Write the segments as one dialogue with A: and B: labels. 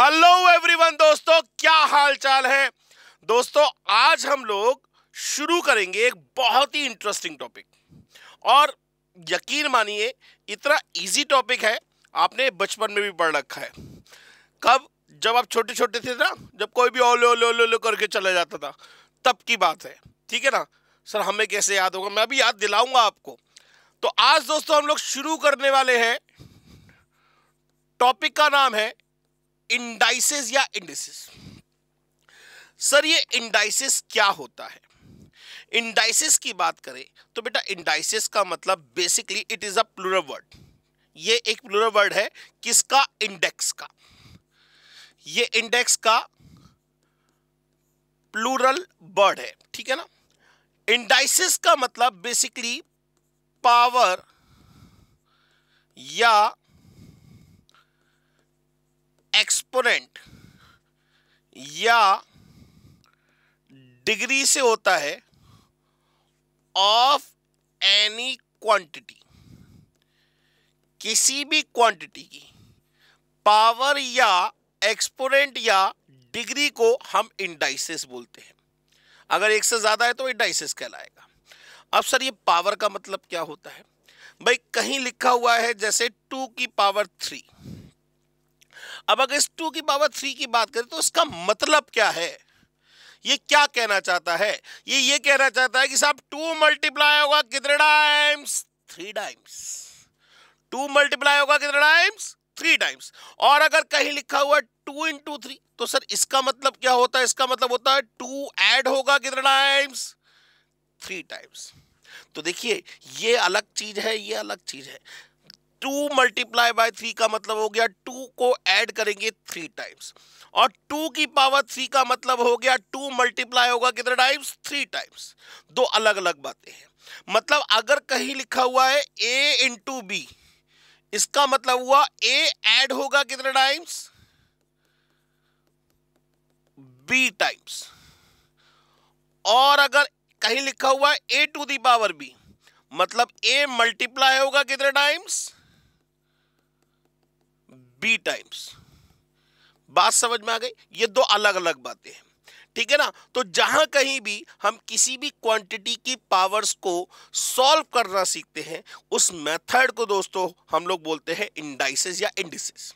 A: Hello
B: everyone दोस्तों क्या हाल चाल है दोस्तों आज हम लोग शुरू करेंगे एक बहुत ही इंटरेस्टिंग टॉपिक और यकीन मानिए इतना इजी टॉपिक है आपने बचपन में भी पढ़ रखा है कब जब आप छोटे छोटे थे ना जब कोई भी ओले ओले ओले ओले करके चला जाता था तब की बात है ठीक है ना सर हमें कैसे याद होगा मैं अभी याद दिलाऊंगा आपको तो आज दोस्तों हम लोग शुरू करने वाले हैं टॉपिक का नाम है इंडाइसिस या इंडिसिस सर ये इंडाइसिस क्या होता है इंडाइसिस की बात करें तो बेटा इंडाइसिस का मतलब basically it is a plural word ये एक प्लूरल वर्ड है किसका इंडेक्स का ये इंडेक्स का प्लूरल वर्ड है ठीक है ना इंडाइसिस का मतलब बेसिकली पावर या एक्सपोनेंट या डिग्री से होता है ऑफ एनी क्वांटिटी किसी भी क्वांटिटी की पावर या एक्सपोनेंट या डिग्री को हम इंडाइसिस बोलते हैं अगर एक से ज़्यादा है तो इंडाइसिस कहलाएगा अब सर ये पावर का मतलब क्या होता है भाई कहीं लिखा हुआ है जैसे टू की पावर थ्री अब अगर इस टू की पावर थ्री की बात करें तो इसका मतलब क्या है ये क्या कहना चाहता है ये ये कहना चाहता है कि साहब टू मल्टीप्लाई होगा कितने times three times two multiply होगा कितने टाइम्स थ्री टाइम्स और अगर कहीं लिखा हुआ टू इन टू थ्री तो सर इसका मतलब क्या होता है इसका मतलब होता है टू एड होगा कितने टाइम्स थ्री टाइम्स तो देखिए ये अलग चीज है ये अलग चीज है टू मल्टीप्लाई बाय थ्री का मतलब हो गया टू को ऐड करेंगे थ्री टाइम्स और टू की पावर थ्री का मतलब हो गया टू मल्टीप्लाई होगा कितने टाइम्स थ्री टाइम्स दो अलग अलग बातें हैं मतलब अगर कहीं लिखा हुआ है ए इंटू बी इसका मतलब हुआ ए ऐड होगा कितने टाइम्स बी टाइम्स और अगर कहीं लिखा हुआ है a to the power b मतलब ए मल्टीप्लाई होगा कितने टाइम्स बी टाइम्स बात समझ में आ गई ये दो अलग अलग बातें हैं ठीक है ना तो जहां कहीं भी हम किसी भी क्वांटिटी की पावर्स को सॉल्व करना सीखते हैं उस मेथड को दोस्तों हम लोग बोलते हैं इंडाइसिस या इंडिसेस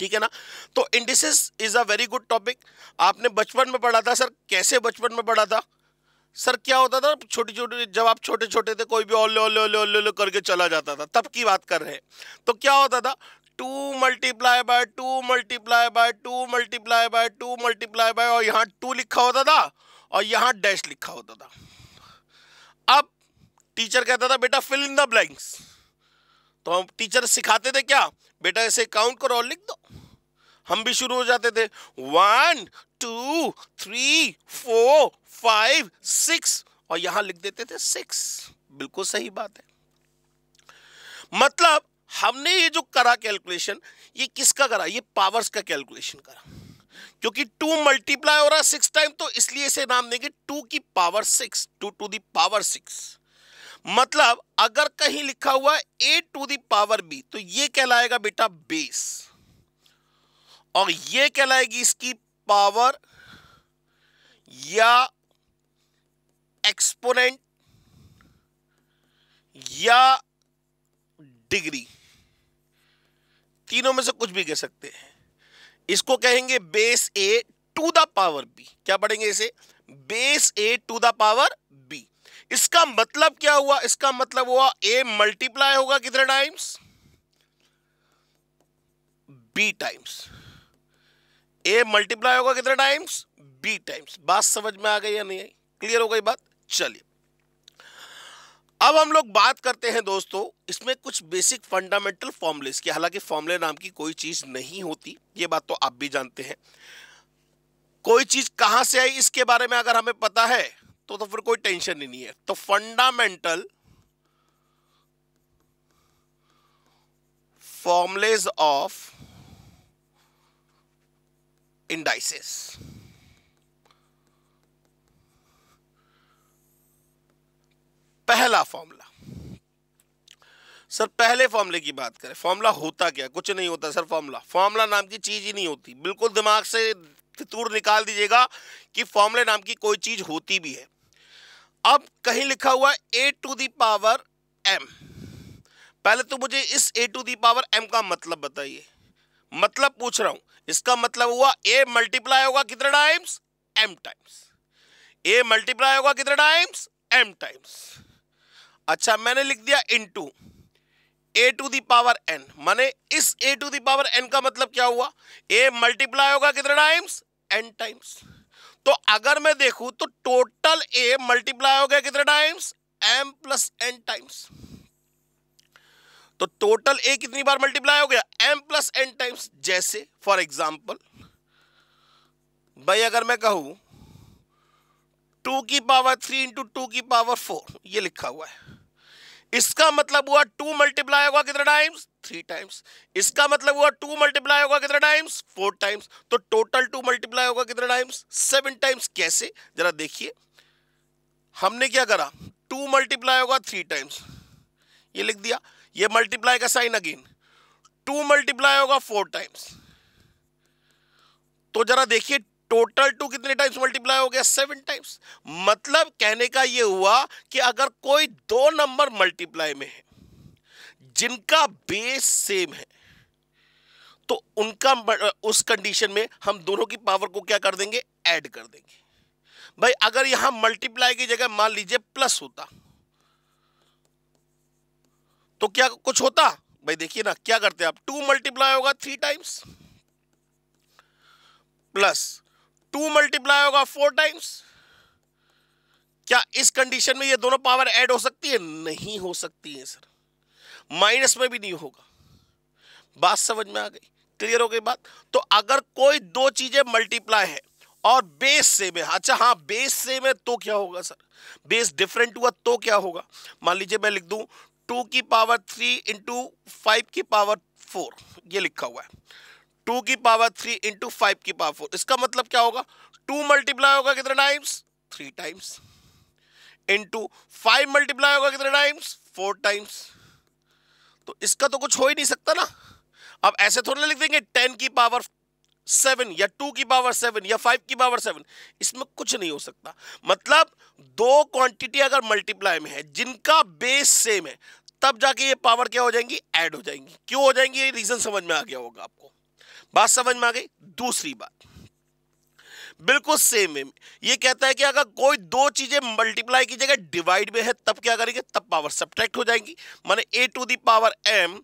B: ठीक है ना तो indices is a very good topic आपने बचपन में पढ़ा था सर कैसे बचपन में पढ़ा था सर क्या होता था छोटी छोटी जब आप छोटे छोटे थे कोई भी ओले ओले ओले ओले करके चला जाता था तब की बात कर रहे हैं तो क्या होता था two multiply by two multiply by two multiply by two multiply by और यहाँ टू लिखा होता था और यहाँ डैश लिखा होता था अब टीचर कहता था बेटा फिल इन द ब्लैंक्स तो हम टीचर सिखाते थे क्या बेटा ऐसे काउंट करो और लिख दो हम भी शुरू हो जाते थे one two three four five six और यहां लिख देते थे सिक्स बिल्कुल सही बात है मतलब हमने ये जो करा कैलकुलेशन ये किसका करा ये पावर्स का कैलकुलेशन करा क्योंकि टू मल्टीप्लाई हो रहा है सिक्स टाइम तो इसलिए इसे नाम देंगे टू की power six two to the power six मतलब अगर कहीं लिखा हुआ ए टू दावर बी तो ये कहलाएगा बेटा बेस और ये कहलाएगी इसकी पावर या एक्सपोनेंट या डिग्री तीनों में से कुछ भी कह सकते हैं इसको कहेंगे base a to the power b क्या पढ़ेंगे इसे base a to the power b इसका मतलब क्या हुआ इसका मतलब हुआ ए मल्टीप्लाई होगा कितने times b times a multiply होगा कितने टाइम्स बी टाइम्स बात समझ में आ गई या नहीं आई क्लियर हो गई बात चलिए अब हम लोग बात करते हैं दोस्तों इसमें कुछ बेसिक फंडामेंटल फॉर्मूलेस की हालांकि फॉर्मुले नाम की कोई चीज़ नहीं होती ये बात तो आप भी जानते हैं कोई चीज़ कहां से आई इसके बारे में अगर हमें पता है तो तो फिर कोई टेंशन ही नहीं है तो फंडामेंटल फॉर्मुलेज ऑफ इंडाइसेस पहला फॉर्मूला सर पहले फॉर्मूले की बात करें फॉर्मूला होता क्या कुछ नहीं होता सर फॉर्मूला फॉर्मूला नाम की चीज़ ही नहीं होती बिल्कुल दिमाग से फितूर निकाल दीजिएगा कि फॉर्मूले नाम की कोई चीज़ होती भी है अब कहीं लिखा हुआ a to the power m पहले तो मुझे इस a to the power m का मतलब बताइए मतलब पूछ रहा हूं इसका मतलब हुआ ए मल्टीप्लाई होगा कितने times m times a multiply होगा कितने टाइम्स एम टाइम्स अच्छा मैंने लिख दिया into a to the power n माने इस ए टू दावर एन का मतलब क्या हुआ ए मल्टीप्लाई होगा कितने टाइम्स एन टाइम्स तो अगर मैं देखूं तो टोटल ए मल्टीप्लाई हो गया कितने times m plus n times तो टोटल ए कितनी बार मल्टीप्लाई हो गया एम प्लस एन टाइम्स जैसे फॉर एग्जाम्पल भाई अगर मैं कहूं टू की पावर थ्री इंटू टू की पावर फोर ये लिखा हुआ है इसका मतलब हुआ टू मल्टीप्लाई होगा कितने टाइम्स थ्री टाइम्स इसका मतलब हुआ टू मल्टीप्लाई होगा कितने टाइम्स फोर टाइम्स तो टोटल टू मल्टीप्लाई होगा कितने टाइम्स सेवन टाइम्स कैसे जरा देखिए हमने क्या करा टू मल्टीप्लाई होगा थ्री टाइम्स ये लिख दिया ये मल्टीप्लाई का साइन अगेन टू मल्टीप्लाई होगा फोर टाइम्स तो जरा देखिए टोटल टू कितने टाइम्स मल्टीप्लाई हो गया सेवन टाइम्स मतलब कहने का यह हुआ कि अगर कोई दो नंबर मल्टीप्लाई में है जिनका बेस सेम है तो उनका उस कंडीशन में हम दोनों की पावर को क्या कर देंगे ऐड कर देंगे भाई अगर यहां मल्टीप्लाई की जगह मान लीजिए प्लस होता तो क्या कुछ होता भाई देखिए ना क्या करते हैं आप टू मल्टीप्लाई होगा three times plus two multiply होगा फोर टाइम्स क्या इस कंडीशन में ये दोनों पावर ऐड हो सकती है नहीं हो सकती है सर माइनस में भी नहीं होगा बात समझ में आ गई क्लियर हो गई बात तो अगर कोई दो चीजें मल्टीप्लाई है और बेस सेम है अच्छा हाँ बेस सेम है तो क्या होगा सर बेस डिफरेंट हुआ तो क्या होगा मान लीजिए मैं लिख दू टू की पावर थ्री इंटू फाइव की पावर फोर ये लिखा हुआ है टू की पावर थ्री इंटू फाइव की पावर फोर इसका मतलब क्या होगा टू मल्टीप्लाई होगा कितने times three times into five multiply होगा कितने टाइम्स फोर टाइम्स तो इसका तो कुछ हो ही नहीं सकता ना अब ऐसे थोड़ा ना लिख देंगे टेन की पावर सेवन या टू की पावर सेवन या फाइव की पावर सेवन इसमें कुछ नहीं हो सकता मतलब दो क्वांटिटी अगर मल्टीप्लाई में है जिनका बेस सेम है तब जाके ये पावर क्या हो जाएंगी ऐड हो जाएंगी क्यों हो जाएंगी ये रीजन समझ में आ गया होगा आपको बात समझ में आ गई दूसरी बात बिल्कुल सेम है ये कहता है कि अगर कोई दो चीजें मल्टीप्लाई की जगह डिवाइड में है तब क्या करेंगे तब पावर सब्ट्रैक्ट हो जाएंगी माने a to power m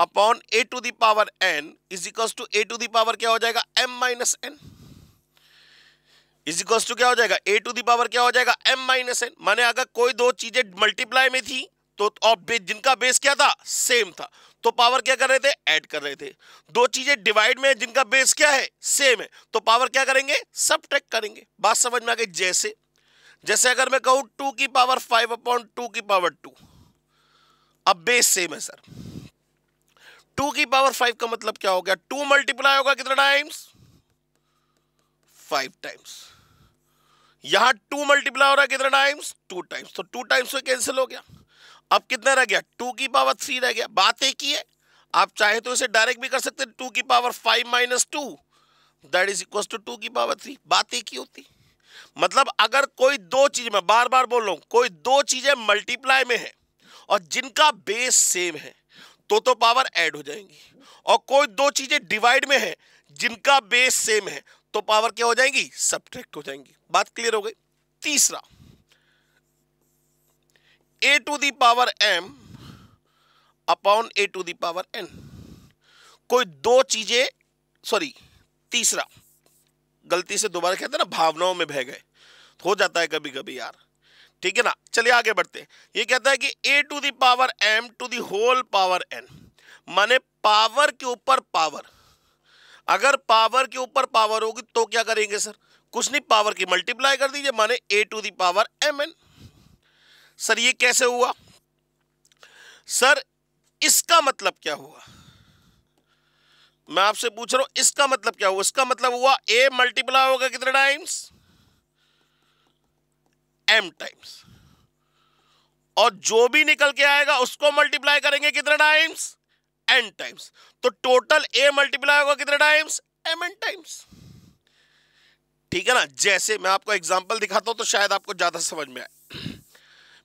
B: upon a to power n is equals to a to power क्या हो जाएगा m minus n equals to क्या हो जाएगा ए टू दावर क्या हो जाएगा एम माइनस एन माने अगर कोई दो चीजें मल्टीप्लाई में थी तो, तो और जिनका बेस क्या था सेम था तो पावर क्या कर रहे थे ऐड कर रहे थे दो चीजें डिवाइड में जिनका बेस क्या है सेम है तो पावर क्या करेंगे सब करेंगे बात समझ में आ गई जैसे जैसे अगर मैं कहूं टू की पावर फाइव अपॉन टू की पावर टू अब बेस सेम है सर टू की पावर फाइव का मतलब क्या हो गया टू मल्टीप्लाई होगा कितना टाइम्स फाइव टाइम्स यहां टू मल्टीप्लाई हो रहा है कितना टाइम्स टू टाइम्स तो टू टाइम्स में कैंसिल हो गया अब कितना रह गया टू की पावर थ्री रह गया बात एक ही है आप चाहे तो इसे डायरेक्ट भी कर सकते टू की power five minus two that is equal to two की पावर थ्री बात एक ही होती मतलब अगर कोई दो चीज मैं बार बार बोल रहा हूं कोई दो चीजें मल्टीप्लाई में है और जिनका बेस सेम है तो तो पावर ऐड हो जाएंगी और कोई दो चीजें डिवाइड में है जिनका बेस सेम है तो पावर क्या हो जाएंगी सब्ट्रैक्ट हो जाएंगी बात क्लियर हो गई तीसरा a to the power m upon a to the power n कोई दो चीजें सॉरी तीसरा गलती से दोबारा कहते हैं ना भावनाओं में बह गए हो जाता है कभी कभी यार ठीक है ना चलिए आगे बढ़ते हैं ये कहता है कि a to the power m to the whole power n माने पावर के ऊपर पावर अगर पावर के ऊपर पावर होगी तो क्या करेंगे सर कुछ नहीं पावर की मल्टीप्लाई कर दीजिए माने a to the power m n sir ये कैसे हुआ सर इसका मतलब क्या हुआ मैं आपसे पूछ रहा हूं इसका मतलब क्या हुआ इसका मतलब हुआ ए मल्टीप्लाई होगा कितने टाइम्स एम टाइम्स और जो भी निकल के आएगा उसको मल्टीप्लाई करेंगे कितने टाइम्स एन टाइम्स तो टोटल ए मल्टीप्लाई होगा कितने टाइम्स एम एन टाइम्स ठीक है ना जैसे मैं आपको एग्जांपल दिखाता हूं तो शायद आपको ज्यादा समझ में आए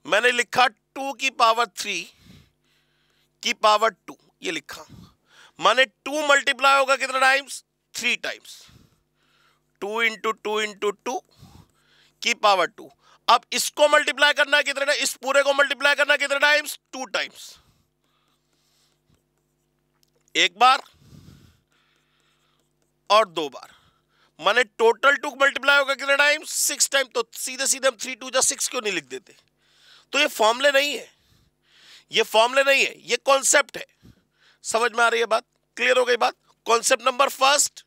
B: मैंने लिखा टू की पावर थ्री की पावर टू ये लिखा माने टू मल्टीप्लाई होगा कितना times three times two into two into two की पावर टू अब इसको मल्टीप्लाई करना कितना टाइम इस पूरे को मल्टीप्लाई करना कितने टाइम्स टू टाइम्स एक बार और दो बार माने टोटल टू मल्टीप्लाई होगा कितने टाइम्स सिक्स टाइम तो सीधे सीधे हम थ्री टू या सिक्स क्यों नहीं लिख देते तो ये फॉर्मले नहीं है ये फॉर्मले नहीं है ये कॉन्सेप्ट है समझ में आ रही है बात क्लियर हो गई बात कॉन्सेप्ट नंबर फर्स्ट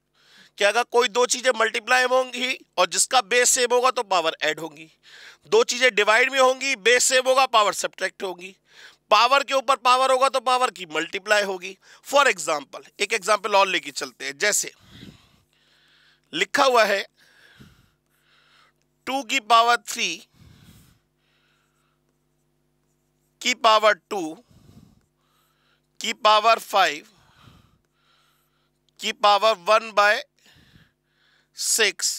B: कि अगर कोई दो चीज़ें मल्टीप्लाई होंगी और जिसका बेस सेम होगा तो पावर ऐड होगी दो चीज़ें डिवाइड में होंगी बेस सेम होगा पावर सब्ट्रैक्ट होगी पावर के ऊपर पावर होगा तो पावर की मल्टीप्लाई होगी फॉर एग्जाम्पल एक एग्जाम्पल और लेके चलते हैं जैसे लिखा हुआ है टू की पावर थ्री की पावर टू की पावर फाइव की पावर वन बाय सिक्स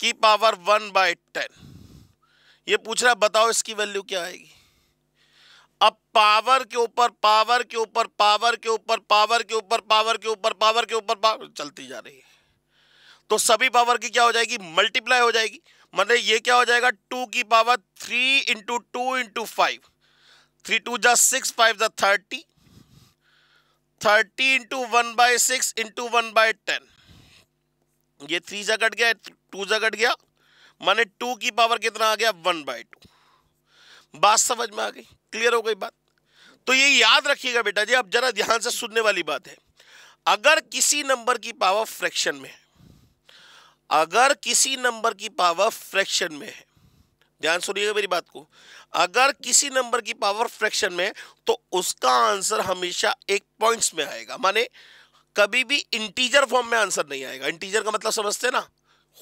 B: की पावर वन बाय टेन ये पूछ रहा बताओ इसकी वैल्यू क्या आएगी अब पावर के ऊपर पावर के ऊपर पावर के ऊपर पावर के ऊपर पावर के ऊपर पावर के ऊपर पावर चलती जा रही है तो सभी पावर की क्या हो जाएगी मल्टीप्लाई हो जाएगी मतलब ये क्या हो जाएगा टू की power three into two into five three two जा सिक्स फाइव जा thirty thirty into one by six into one by ten ये थ्री जा कट गया टू जा कट गया माने टू की पावर कितना आ गया वन बाय टू बात समझ में आ गई क्लियर हो गई बात तो ये याद रखिएगा बेटा जी अब जरा ध्यान से सुनने वाली बात है अगर किसी नंबर की पावर फ्रैक्शन में है अगर किसी नंबर की पावर फ्रैक्शन में है ध्यान सुनिएगा मेरी बात को अगर किसी नंबर की पावर फ्रैक्शन में तो उसका आंसर हमेशा एक पॉइंट्स में आएगा माने कभी भी इंटीजर फॉर्म में आंसर नहीं आएगा इंटीजर का मतलब समझते ना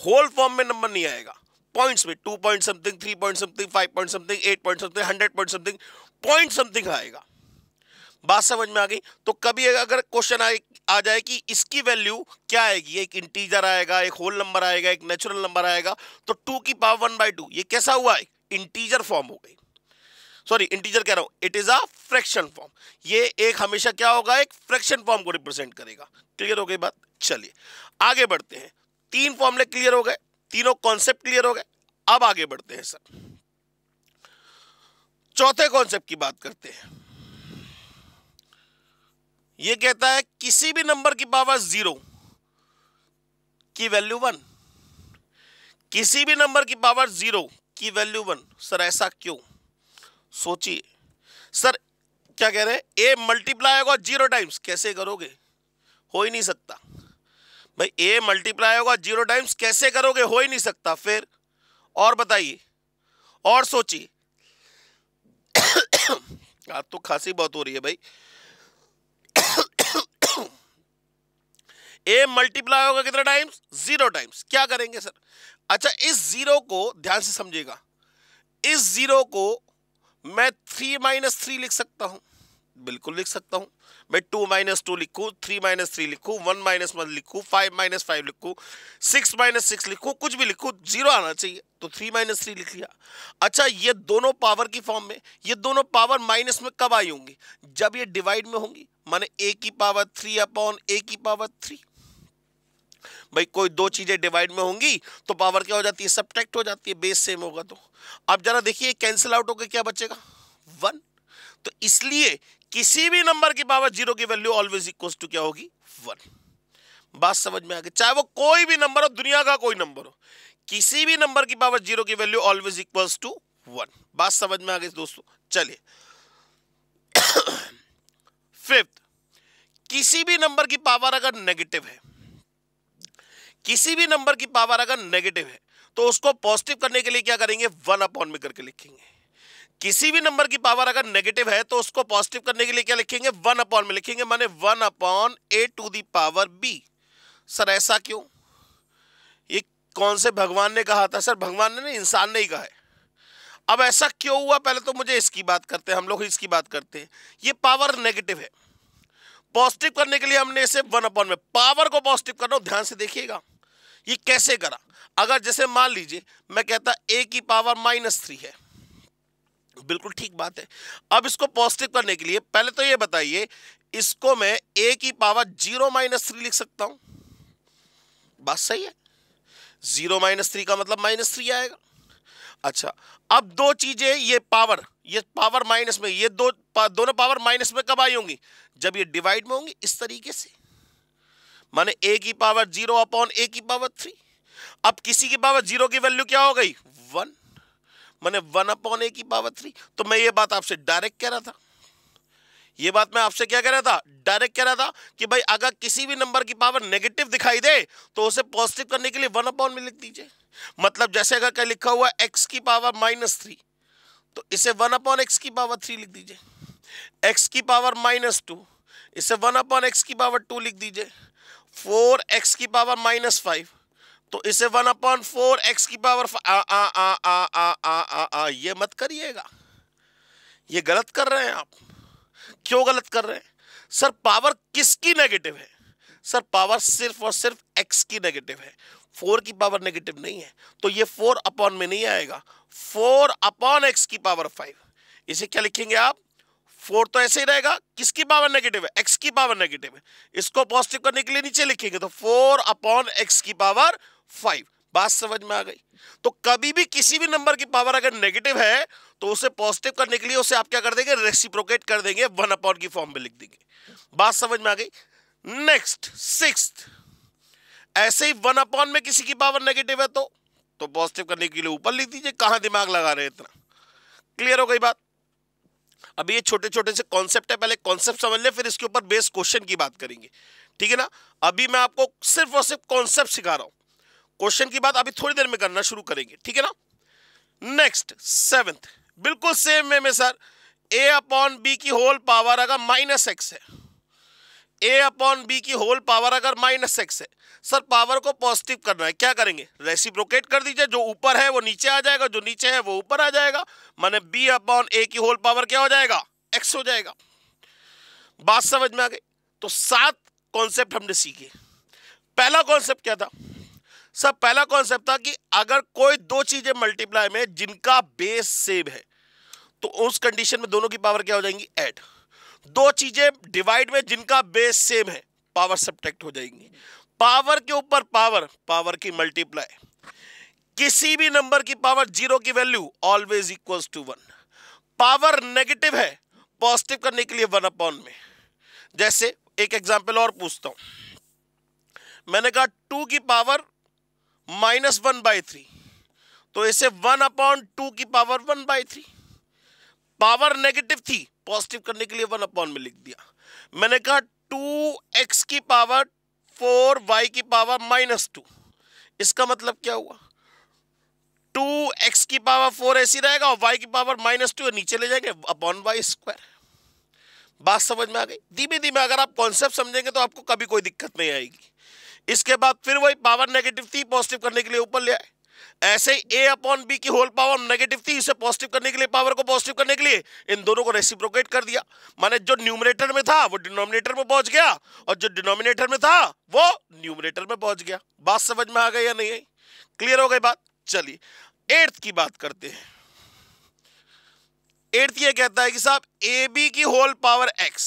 B: होल फॉर्म में नंबर नहीं आएगा पॉइंट्स में two point something three point something five point something eight point something hundred point something point something आएगा बात समझ में आ गई तो कभी अगर क्वेश्चन आ, आ जाए कि इसकी वैल्यू क्या आएगी एक इंटीजर आएगा एक होल नंबर आएगा एक नेचुरल नंबर आएगा तो टू की पावर वन बाई टू ये कैसा हुआ है इंटीजर फॉर्म हो गई सॉरी इंटीजर कह रहा हूं it is a fraction form ये एक हमेशा क्या होगा एक फ्रैक्शन फॉर्म को रिप्रेजेंट करेगा क्लियर हो गई बात चलिए आगे बढ़ते हैं तीन फॉर्मूले क्लियर हो गए तीनों कॉन्सेप्ट क्लियर हो गए अब आगे बढ़ते हैं सर चौथे कॉन्सेप्ट की बात करते हैं ये कहता है किसी भी नंबर की पावर जीरो की वैल्यू वन किसी भी नंबर की पावर जीरो की वैल्यू वन सर ऐसा क्यों सोचिए सर क्या कह रहे हैं ए मल्टीप्लाई होगा जीरो टाइम्स कैसे करोगे हो ही नहीं सकता भाई ए मल्टीप्लाई होगा जीरो टाइम्स कैसे करोगे हो ही नहीं सकता फिर और बताइए और सोचिए आज तो खांसी बहुत हो रही है भाई ए मल्टीप्लाई होगा कितना टाइम्स जीरो टाइम्स क्या करेंगे सर अच्छा इस जीरो को ध्यान से समझिएगा इस जीरो को मैं थ्री माइनस थ्री लिख सकता हूं बिल्कुल लिख सकता हूं मैं टू माइनस टू लिखू थ्री माइनस थ्री लिखू वन माइनस वन लिखू फाइव माइनस फाइव लिखू सिक्स माइनस सिक्स लिखू कुछ भी लिखू जीरो आना चाहिए तो थ्री माइनस थ्री लिख लिया अच्छा ये दोनों पावर की फॉर्म में ये दोनों पावर माइनस में कब आई होंगी जब ये डिवाइड में होंगी माने ए की पावर थ्री अपॉन ए की पावर थ्री भाई कोई दो चीज़ें डिवाइड में होंगी तो पावर क्या हो जाती है सब्ट्रैक्ट हो जाती है बेस सेम होगा तो अब जरा देखिए कैंसिल आउट होकर क्या बचेगा वन तो इसलिए किसी भी नंबर की पावर जीरो की वैल्यू ऑलवेज इक्वल टू क्या होगी वन बात समझ में आ गई चाहे वो कोई भी नंबर हो दुनिया का कोई नंबर हो किसी भी नंबर की पावर जीरो की value always equals to one बात समझ में आ गई दोस्तों चलिए फिफ्थ किसी भी नंबर की पावर अगर नेगेटिव है किसी भी नंबर की पावर अगर नेगेटिव है तो उसको पॉजिटिव करने के लिए क्या करेंगे वन अपॉन में करके लिखेंगे किसी भी नंबर की पावर अगर नेगेटिव है तो उसको पॉजिटिव करने के लिए क्या लिखेंगे वन अपॉन में लिखेंगे माने one upon a to the power b sir ऐसा क्यों ये कौन से भगवान ने कहा था सर भगवान ने नहीं इंसान ने ही कहा है अब ऐसा क्यों हुआ पहले तो मुझे इसकी बात करते हैं हम लोग इसकी बात करते हैं ये पावर नेगेटिव है पॉजिटिव करने के लिए हमने इसे वन अपॉन में पावर को पॉजिटिव करना ध्यान से देखिएगा ये कैसे करा अगर जैसे मान लीजिए मैं कहता ए की पावर माइनस थ्री है बिल्कुल ठीक बात है अब इसको पॉजिटिव करने के लिए पहले तो ये बताइए इसको मैं ए की पावर जीरो माइनस थ्री लिख सकता हूं बात सही है जीरो माइनस थ्री का मतलब माइनस थ्री आएगा अच्छा अब दो चीजें ये पावर ये पावर माइनस में ये दो पा, दोनों पावर माइनस में कब आई होंगी जब ये डिवाइड में होंगी इस तरीके से माने ए की पावर जीरो अपॉन ए की पावर थ्री अब किसी की पावर जीरो की वैल्यू क्या हो गई वन मैंने वन अपॉन ए की पावर थ्री तो मैं ये बात आपसे डायरेक्ट कह रहा था ये बात मैं आपसे क्या कह रहा था डायरेक्ट कह रहा था कि भाई अगर किसी भी नंबर की पावर नेगेटिव दिखाई दे तो उसे पॉजिटिव करने के लिए वन अपॉन में लिख दीजिए मतलब जैसे अगर क्या लिखा हुआ एक्स की पावर माइनस थ्री तो इसे वन अपॉन एक्स की पावर थ्री लिख दीजिए एक्स की पावर माइनस टू इसे वन अपॉन एक्स की पावर टू लिख दीजिए फोर एक्स की पावर माइनस फाइव तो इसे वन अपॉन फोर एक्स की पावर आ ये मत करिएगा ये गलत कर रहे हैं आप क्यों गलत कर रहे हैं सर पावर किसकी नेगेटिव है सर पावर सिर्फ और सिर्फ एक्स की नेगेटिव है फोर की पावर नेगेटिव नहीं है तो ये फोर अपॉन में नहीं आएगा फोर अपॉन एक्स की पावर फाइव इसे क्या लिखेंगे आप फोर तो ऐसे ही रहेगा किसकी पावर नेगेटिव है एक्स की पावर नेगेटिव है इसको पॉजिटिव करने के लिए नीचे लिखेंगे तो फोर अपॉन एक्स की पावर फाइव बात समझ में आ गई तो कभी भी किसी भी नंबर की पावर अगर नेगेटिव है तो उसे पॉजिटिव करने के लिए उसे आप क्या कर देंगे रेसिप्रोकेट कर देंगे वन अपॉन की फॉर्म में लिख देंगे बात समझ में आ गई नेक्स्ट सिक्स ऐसे ही वन अपॉन में किसी की पावर नेगेटिव है तो तो पॉजिटिव करने के लिए ऊपर लिख दीजिए कहां दिमाग लगा रहे इतना क्लियर हो गई बात अभी ये छोटे छोटे से कॉन्सेप्ट है पहले कॉन्सेप्ट समझ ले फिर इसके ऊपर बेस क्वेश्चन की बात करेंगे ठीक है ना अभी मैं आपको सिर्फ और सिर्फ कॉन्सेप्ट सिखा रहा हूं क्वेश्चन की बात अभी थोड़ी देर में करना शुरू करेंगे ठीक है ना नेक्स्ट सेवेंथ बिल्कुल सेम वे में सर ए अपॉन बी की होल पावर अगर माइनस एक्स है ए अपॉन बी की होल पावर अगर माइनस एक्स है सर पावर को पॉजिटिव करना है क्या करेंगे रेसिप्रोकेट कर दीजिए जो ऊपर है वो नीचे आ जाएगा जो नीचे है वो ऊपर आ जाएगा माने बी अपॉन ए की होल पावर क्या हो जाएगा एक्स हो जाएगा बात समझ में आ गई तो सात कॉन्सेप्ट हमने सीखे पहला कॉन्सेप्ट क्या था सब पहला कॉन्सेप्ट था कि अगर कोई दो चीजें मल्टीप्लाई में जिनका बेस सेम है तो उस कंडीशन में दोनों की पावर क्या हो जाएंगी एड दो चीजें डिवाइड में जिनका बेस सेम है पावर सब्टेक्ट हो जाएंगी पावर के ऊपर पावर पावर की मल्टीप्लाई किसी भी नंबर की पावर जीरो की value always equals to one power negative है पॉजिटिव करने के लिए वन अपॉन में जैसे एक एग्जाम्पल और पूछता हूं मैंने कहा टू की power minus one by three तो इसे वन अपॉन टू की power one by three power negative थी पॉजिटिव करने के लिए वन अपॉन में लिख दिया मैंने कहा टू एक्स की पावर फोर वाई की पावर माइनस टू इसका मतलब क्या हुआ टू एक्स की पावर फोर ऐसी रहेगा और वाई की पावर माइनस टू नीचे ले जाएंगे अपॉन वाई स्क्वायर बात समझ में आ गई धीमे धीमे अगर आप कॉन्सेप्ट समझेंगे तो आपको कभी कोई दिक्कत नहीं आएगी इसके बाद फिर वही पावर नेगेटिव थी पॉजिटिव करने के लिए ऊपर ले आए ऐसे ही ए अपॉन बी की होल पावर नेगेटिव थी इसे पॉजिटिव करने के लिए पावर को पॉजिटिव करने के लिए इन दोनों को रेसिप्रोकेट कर दिया माने जो न्यूमिनेटर में था वो डिनोमिनेटर में पहुंच गया और जो डिनोमिनेटर में था वो न्यूमिनेटर में पहुंच गया बात समझ में आ गई या नहीं क्लियर हो गई बात चलिए एट्थ की बात करते हैं एट्थ ये कहता है कि साहब ए बी की whole power x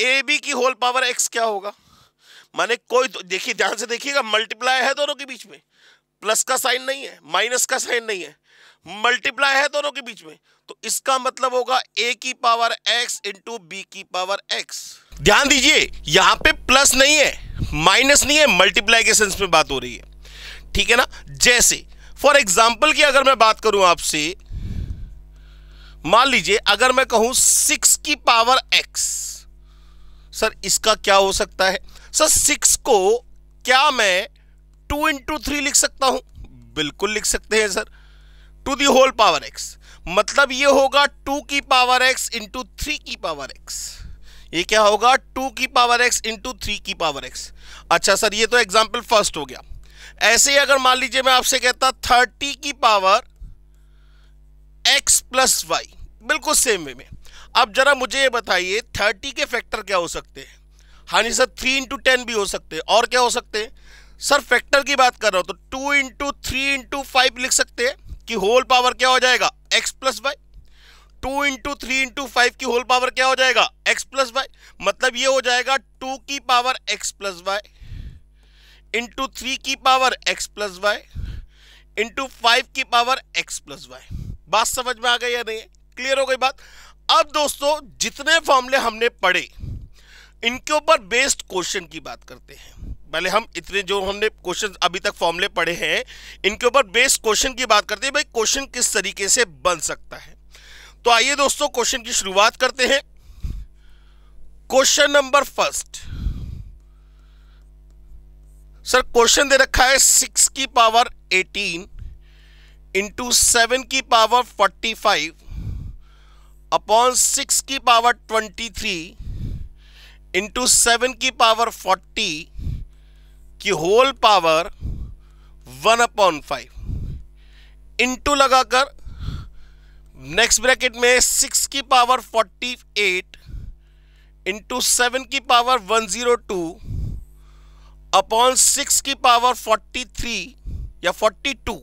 B: a b की होल पावर एक्स क्या होगा माने कोई तो- देखिए ध्यान से देखिएगा मल्टीप्लाई है दोनों के बीच में प्लस का साइन नहीं है माइनस का साइन नहीं है मल्टीप्लाई है दोनों के बीच में तो इसका मतलब होगा ए की पावर एक्स इंटू बी की पावर एक्स ध्यान दीजिए यहां पे प्लस नहीं है माइनस नहीं है मल्टीप्लाई के सेंस में बात हो रही है ठीक है ना जैसे फॉर एग्जाम्पल की अगर मैं बात करूं आपसे मान लीजिए अगर मैं कहूं सिक्स की पावर एक्स सर इसका क्या हो सकता है सर सिक्स को क्या मैं टू इंटू थ्री लिख सकता हूं बिल्कुल लिख सकते हैं sir two the whole power x मतलब ये होगा टू की पावर एक्स इंटू थ्री की पावर एक्स ये क्या होगा टू की पावर एक्स इंटू थ्री की पावर एक्स अच्छा सर ये तो एग्जाम्पल फर्स्ट हो गया ऐसे ही अगर मान लीजिए मैं आपसे कहता थर्टी की पावर एक्स प्लस वाई बिल्कुल सेम वे में अब जरा मुझे ये बताइए थर्टी के फैक्टर क्या हो सकते हैं हाँ जी सर थ्री इंटू टेन भी हो सकते हैं और क्या हो सकते हैं सर फैक्टर की बात कर रहा हूँ तो two into three into five लिख सकते हैं कि होल पावर क्या हो जाएगा x plus y two into three into five की होल पावर क्या हो जाएगा एक्स प्लस वाई मतलब ये हो जाएगा टू की power x plus y into three की power x plus y into five की पावर एक्स प्लस वाई बात समझ में आ गई या नहीं क्लियर हो गई बात अब दोस्तों जितने फॉर्मूले हमने पढ़े इनके ऊपर बेस्ड क्वेश्चन की बात करते हैं पहले हम इतने जो हमने क्वेश्चन अभी तक फॉर्मले पढ़े हैं इनके ऊपर बेस्ड क्वेश्चन की बात करते हैं भाई क्वेश्चन किस तरीके से बन सकता है तो आइए दोस्तों क्वेश्चन की शुरुआत करते हैं question number first sir question दे रखा है सिक्स की पावर एटीन इंटू सेवन की power forty five upon six की power twenty three into seven की पावर फोर्टी की whole power one upon five into लगाकर नेक्स्ट ब्रैकेट में सिक्स की power forty eight into seven की power one zero two upon six की power forty three या forty two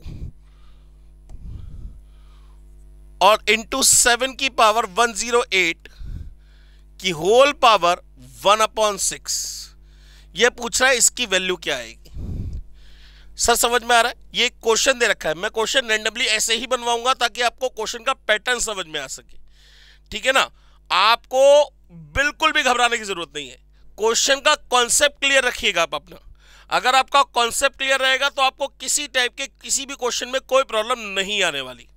B: और into seven की पावर वन जीरो एट की whole power one upon six ये पूछ रहा है इसकी वैल्यू क्या आएगी सर समझ में आ रहा है ये क्वेश्चन दे रखा है मैं क्वेश्चन रेंडमली ऐसे ही बनवाऊंगा ताकि आपको क्वेश्चन का पैटर्न समझ में आ सके ठीक है ना आपको बिल्कुल भी घबराने की जरूरत नहीं है क्वेश्चन का कॉन्सेप्ट क्लियर रखिएगा आप अपना अगर आपका कॉन्सेप्ट क्लियर रहेगा तो आपको किसी टाइप के किसी भी क्वेश्चन में कोई प्रॉब्लम नहीं आने वाली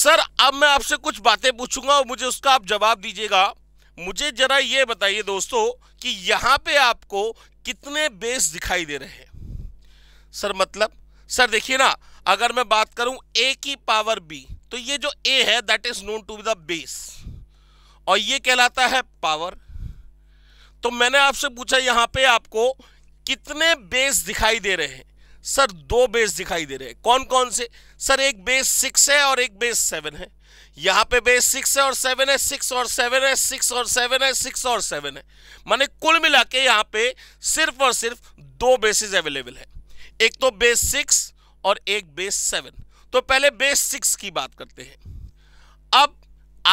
B: सर अब मैं आपसे कुछ बातें पूछूंगा और मुझे उसका आप जवाब दीजिएगा मुझे जरा ये बताइए दोस्तों कि यहाँ पे आपको कितने बेस दिखाई दे रहे हैं सर मतलब सर देखिए ना अगर मैं बात करूं ए की पावर बी तो ये जो ए है that is known to the base और ये कहलाता है पावर तो मैंने आपसे पूछा यहाँ पे आपको कितने बेस दिखाई दे रहे हैं सर दो बेस दिखाई दे रहे हैं कौन कौन से सर एक बेस सिक्स है और एक बेस सेवन है यहाँ पे बेस सिक्स है और सेवन है सिक्स और सेवन है सिक्स और सेवन है सिक्स और सेवन है माने कुल मिला के यहाँ पे सिर्फ और सिर्फ दो बेसिस अवेलेबल है एक तो बेस सिक्स और एक बेस सेवन तो पहले बेस सिक्स की बात करते हैं अब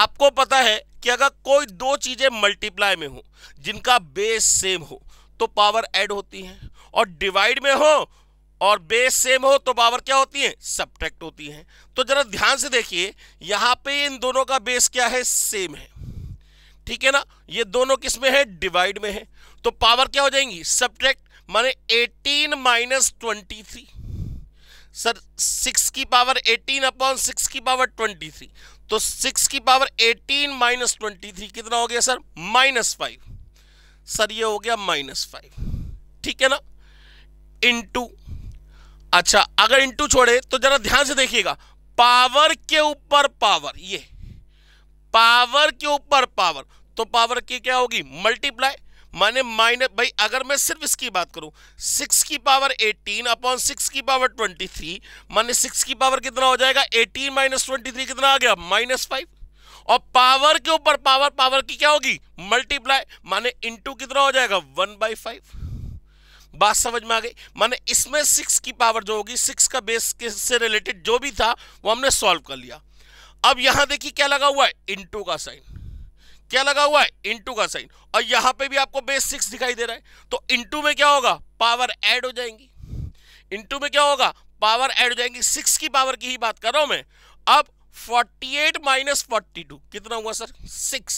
B: आपको पता है कि अगर कोई दो चीज़ें मल्टीप्लाई तो में हो जिनका बेस सेम हो तो पावर एड होती है और डिवाइड में हो और बेस सेम हो तो पावर क्या होती है सब्ट्रैक्ट होती है तो जरा ध्यान से देखिए यहाँ पे इन दोनों का बेस क्या है सेम है ठीक है ना ये दोनों किस में है डिवाइड में है तो पावर क्या हो जाएंगी सब्ट्रैक्ट माने 18 माइनस ट्वेंटी सर 6 की पावर 18 अपॉन 6 की पावर 23 तो 6 की पावर 18 माइनस ट्वेंटी कितना हो गया सर माइनस फाइव सर ये हो गया माइनस फाइव ठीक है ना इंटू अच्छा अगर इंटू छोड़े तो जरा ध्यान से देखिएगा पावर के ऊपर पावर ये पावर के ऊपर पावर तो पावर की क्या होगी मल्टीप्लाई माने माइनस भाई अगर मैं सिर्फ इसकी बात करूं सिक्स की पावर एटीन अपॉन सिक्स की पावर ट्वेंटी थ्री माने सिक्स की पावर कितना हो जाएगा एटीन माइनस ट्वेंटी थ्री कितना आ गया माइनस फाइव और पावर के ऊपर पावर पावर की क्या होगी मल्टीप्लाई माने इंटू कितना हो जाएगा वन बाई फाइव बात समझ में आ गई माने इसमें सिक्स की पावर जो होगी सिक्स का बेस के से रिलेटेड जो भी था वो हमने सॉल्व कर लिया अब यहां देखिए क्या लगा हुआ है इंटू का साइन क्या लगा हुआ है इंटू का साइन और यहां पे भी आपको बेस सिक्स दिखाई दे रहा है तो इंटू में क्या होगा पावर ऐड हो जाएंगी इंटू में क्या होगा पावर ऐड हो जाएंगी सिक्स की पावर की ही बात कर रहा हूं मैं अब forty eight minus forty two कितना हुआ sir six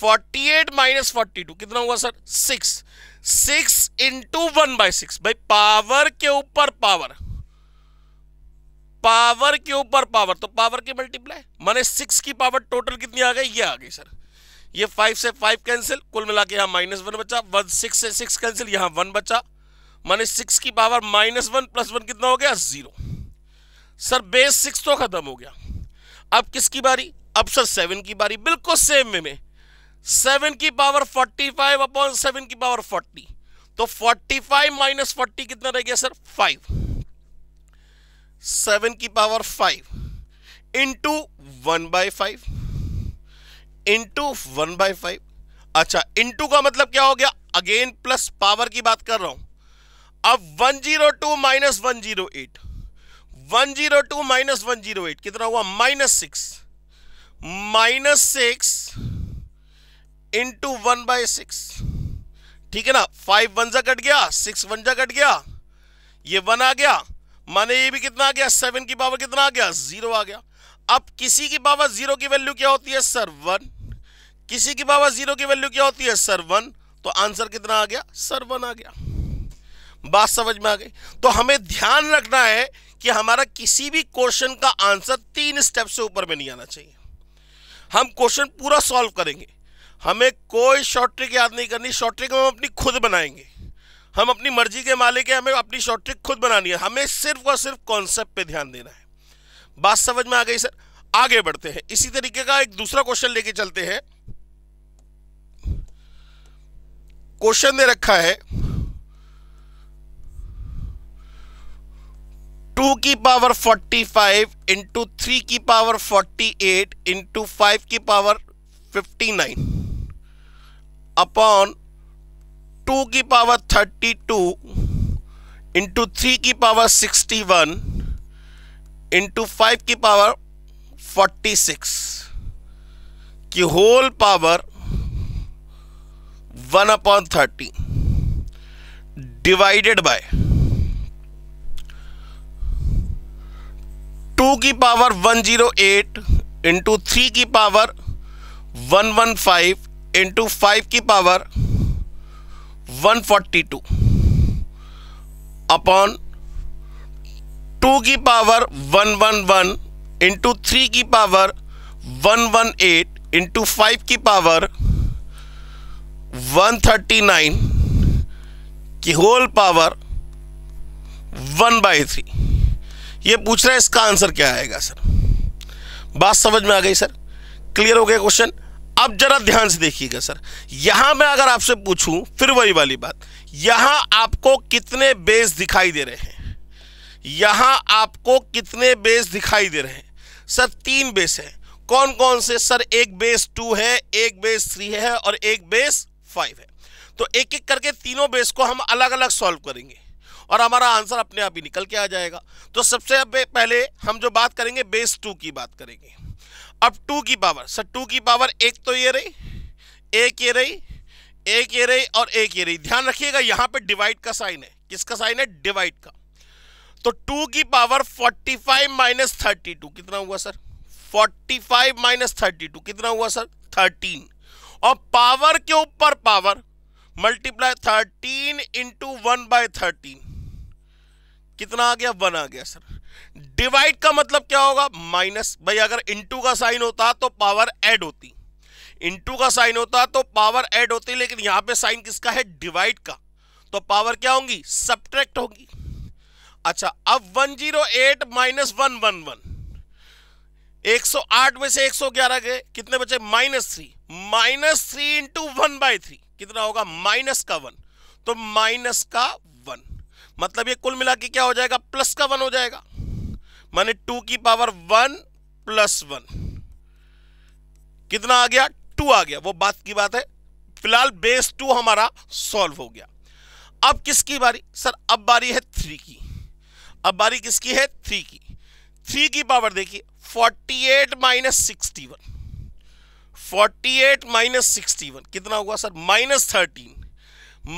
B: forty eight minus forty two कितना हुआ sir six six into one by six भाई पावर के ऊपर पावर पावर के ऊपर पावर तो पावर की मल्टीप्लाई माने सिक्स की पावर टोटल कितनी आ गई ये आ गई सर ये फाइव से फाइव कैंसिल कुल मिला के यहां माइनस वन बचा वन सिक्स से सिक्स कैंसिल यहां वन बचा माने सिक्स की power minus one plus one कितना हो गया जीरो सर बेस सिक्स तो खत्म हो गया अब किसकी बारी अब सर सेवन की बारी बिल्कुल सेम में, में सेवन की power forty five upon seven की पावर फोर्टी तो फोर्टी फाइव माइनस फोर्टी कितना रह गया सर फाइव सेवन की power five into one by five into one by five अच्छा इंटू का मतलब क्या हो गया अगेन प्लस पावर की बात कर रहा हूं अब one zero two minus one zero eight one zero two minus one zero eight कितना हुआ minus six minus six into one by six ठीक है ना फाइव वन जा कट गया सिक्स वन जा कट गया ये वन आ गया माने ये भी कितना आ गया सेवन की पावर कितना आ गया जीरो आ गया अब किसी की पावर जीरो की वैल्यू क्या होती है सर वन किसी की पावर जीरो की वैल्यू क्या होती है सर वन तो आंसर कितना आ गया सर वन आ गया बात समझ में आ गई तो हमें ध्यान रखना है कि हमारा किसी भी क्वेश्चन का आंसर तीन स्टेप से ऊपर में नहीं आना चाहिए हम क्वेश्चन पूरा सॉल्व करेंगे हमें कोई शॉर्ट ट्रिक याद नहीं करनी शॉर्ट ट्रिक हम अपनी खुद बनाएंगे हम अपनी मर्जी के मालिक हैं हमें अपनी शॉर्ट ट्रिक खुद बनानी है हमें सिर्फ और सिर्फ कॉन्सेप्ट पे ध्यान देना है बात समझ में आ गई सर आगे बढ़ते हैं इसी तरीके का एक दूसरा क्वेश्चन लेके चलते हैं क्वेश्चन दे रखा है टू की power forty five into three की power forty eight into five की power fifty nine upon two की power thirty two into three की power sixty one into five की पावर फोर्टी सिक्स की whole power one upon thirty divided by two की power one zero eight into three की power one one five into five की power 142 upon two की power 111 into three की power 118 into five की power 139 की whole power one by three ये पूछ रहा है इसका आंसर क्या आएगा सर बात समझ में आ गई सर क्लियर हो गया क्वेश्चन अब जरा ध्यान से देखिएगा सर यहां मैं अगर आपसे पूछूं फिर वही वाली बात यहां आपको कितने बेस दिखाई दे रहे हैं यहां आपको कितने बेस दिखाई दे रहे हैं सर तीन बेस हैं कौन कौन से सर एक बेस टू है एक बेस थ्री है और एक बेस फाइव है तो एक एक करके तीनों बेस को हम अलग अलग सॉल्व करेंगे और हमारा आंसर अपने आप ही निकल के आ जाएगा तो सबसे पहले हम जो बात करेंगे बेस टू की बात करेंगे अब टू की पावर सर टू की पावर एक तो ये रही एक ये रही एक ये रही और एक ये रही ध्यान रखिएगा यहां पे डिवाइड का साइन है किसका साइन है डिवाइड का तो टू की power forty five minus thirty two कितना हुआ sir forty five minus thirty two कितना हुआ सर थर्टीन और पावर के ऊपर power multiply thirteen into one by thirteen कितना आ गया वन आ गया सर डिवाइड का मतलब क्या होगा माइनस भाई अगर इंटू का साइन होता तो पावर ऐड होती इंटू का साइन होता तो पावर ऐड होती लेकिन यहां पे साइन किसका है डिवाइड का तो पावर क्या होंगी सब्ट्रैक्ट होगी अच्छा अब 108 zero eight minus one one one एक सौ आठ में से एक सौ ग्यारह गए कितने बचे minus three minus three into one by three कितना होगा माइनस का वन तो माइनस का वन मतलब ये कुल मिला के क्या हो जाएगा प्लस का वन हो जाएगा माने टू की पावर वन प्लस वन कितना आ गया टू आ गया वो बात की बात है फिलहाल बेस टू हमारा सॉल्व हो गया अब किसकी बारी सर अब बारी है थ्री की अब बारी किसकी है थ्री की थ्री की पावर देखिए forty eight minus sixty one forty eight minus sixty one कितना हुआ sir minus thirteen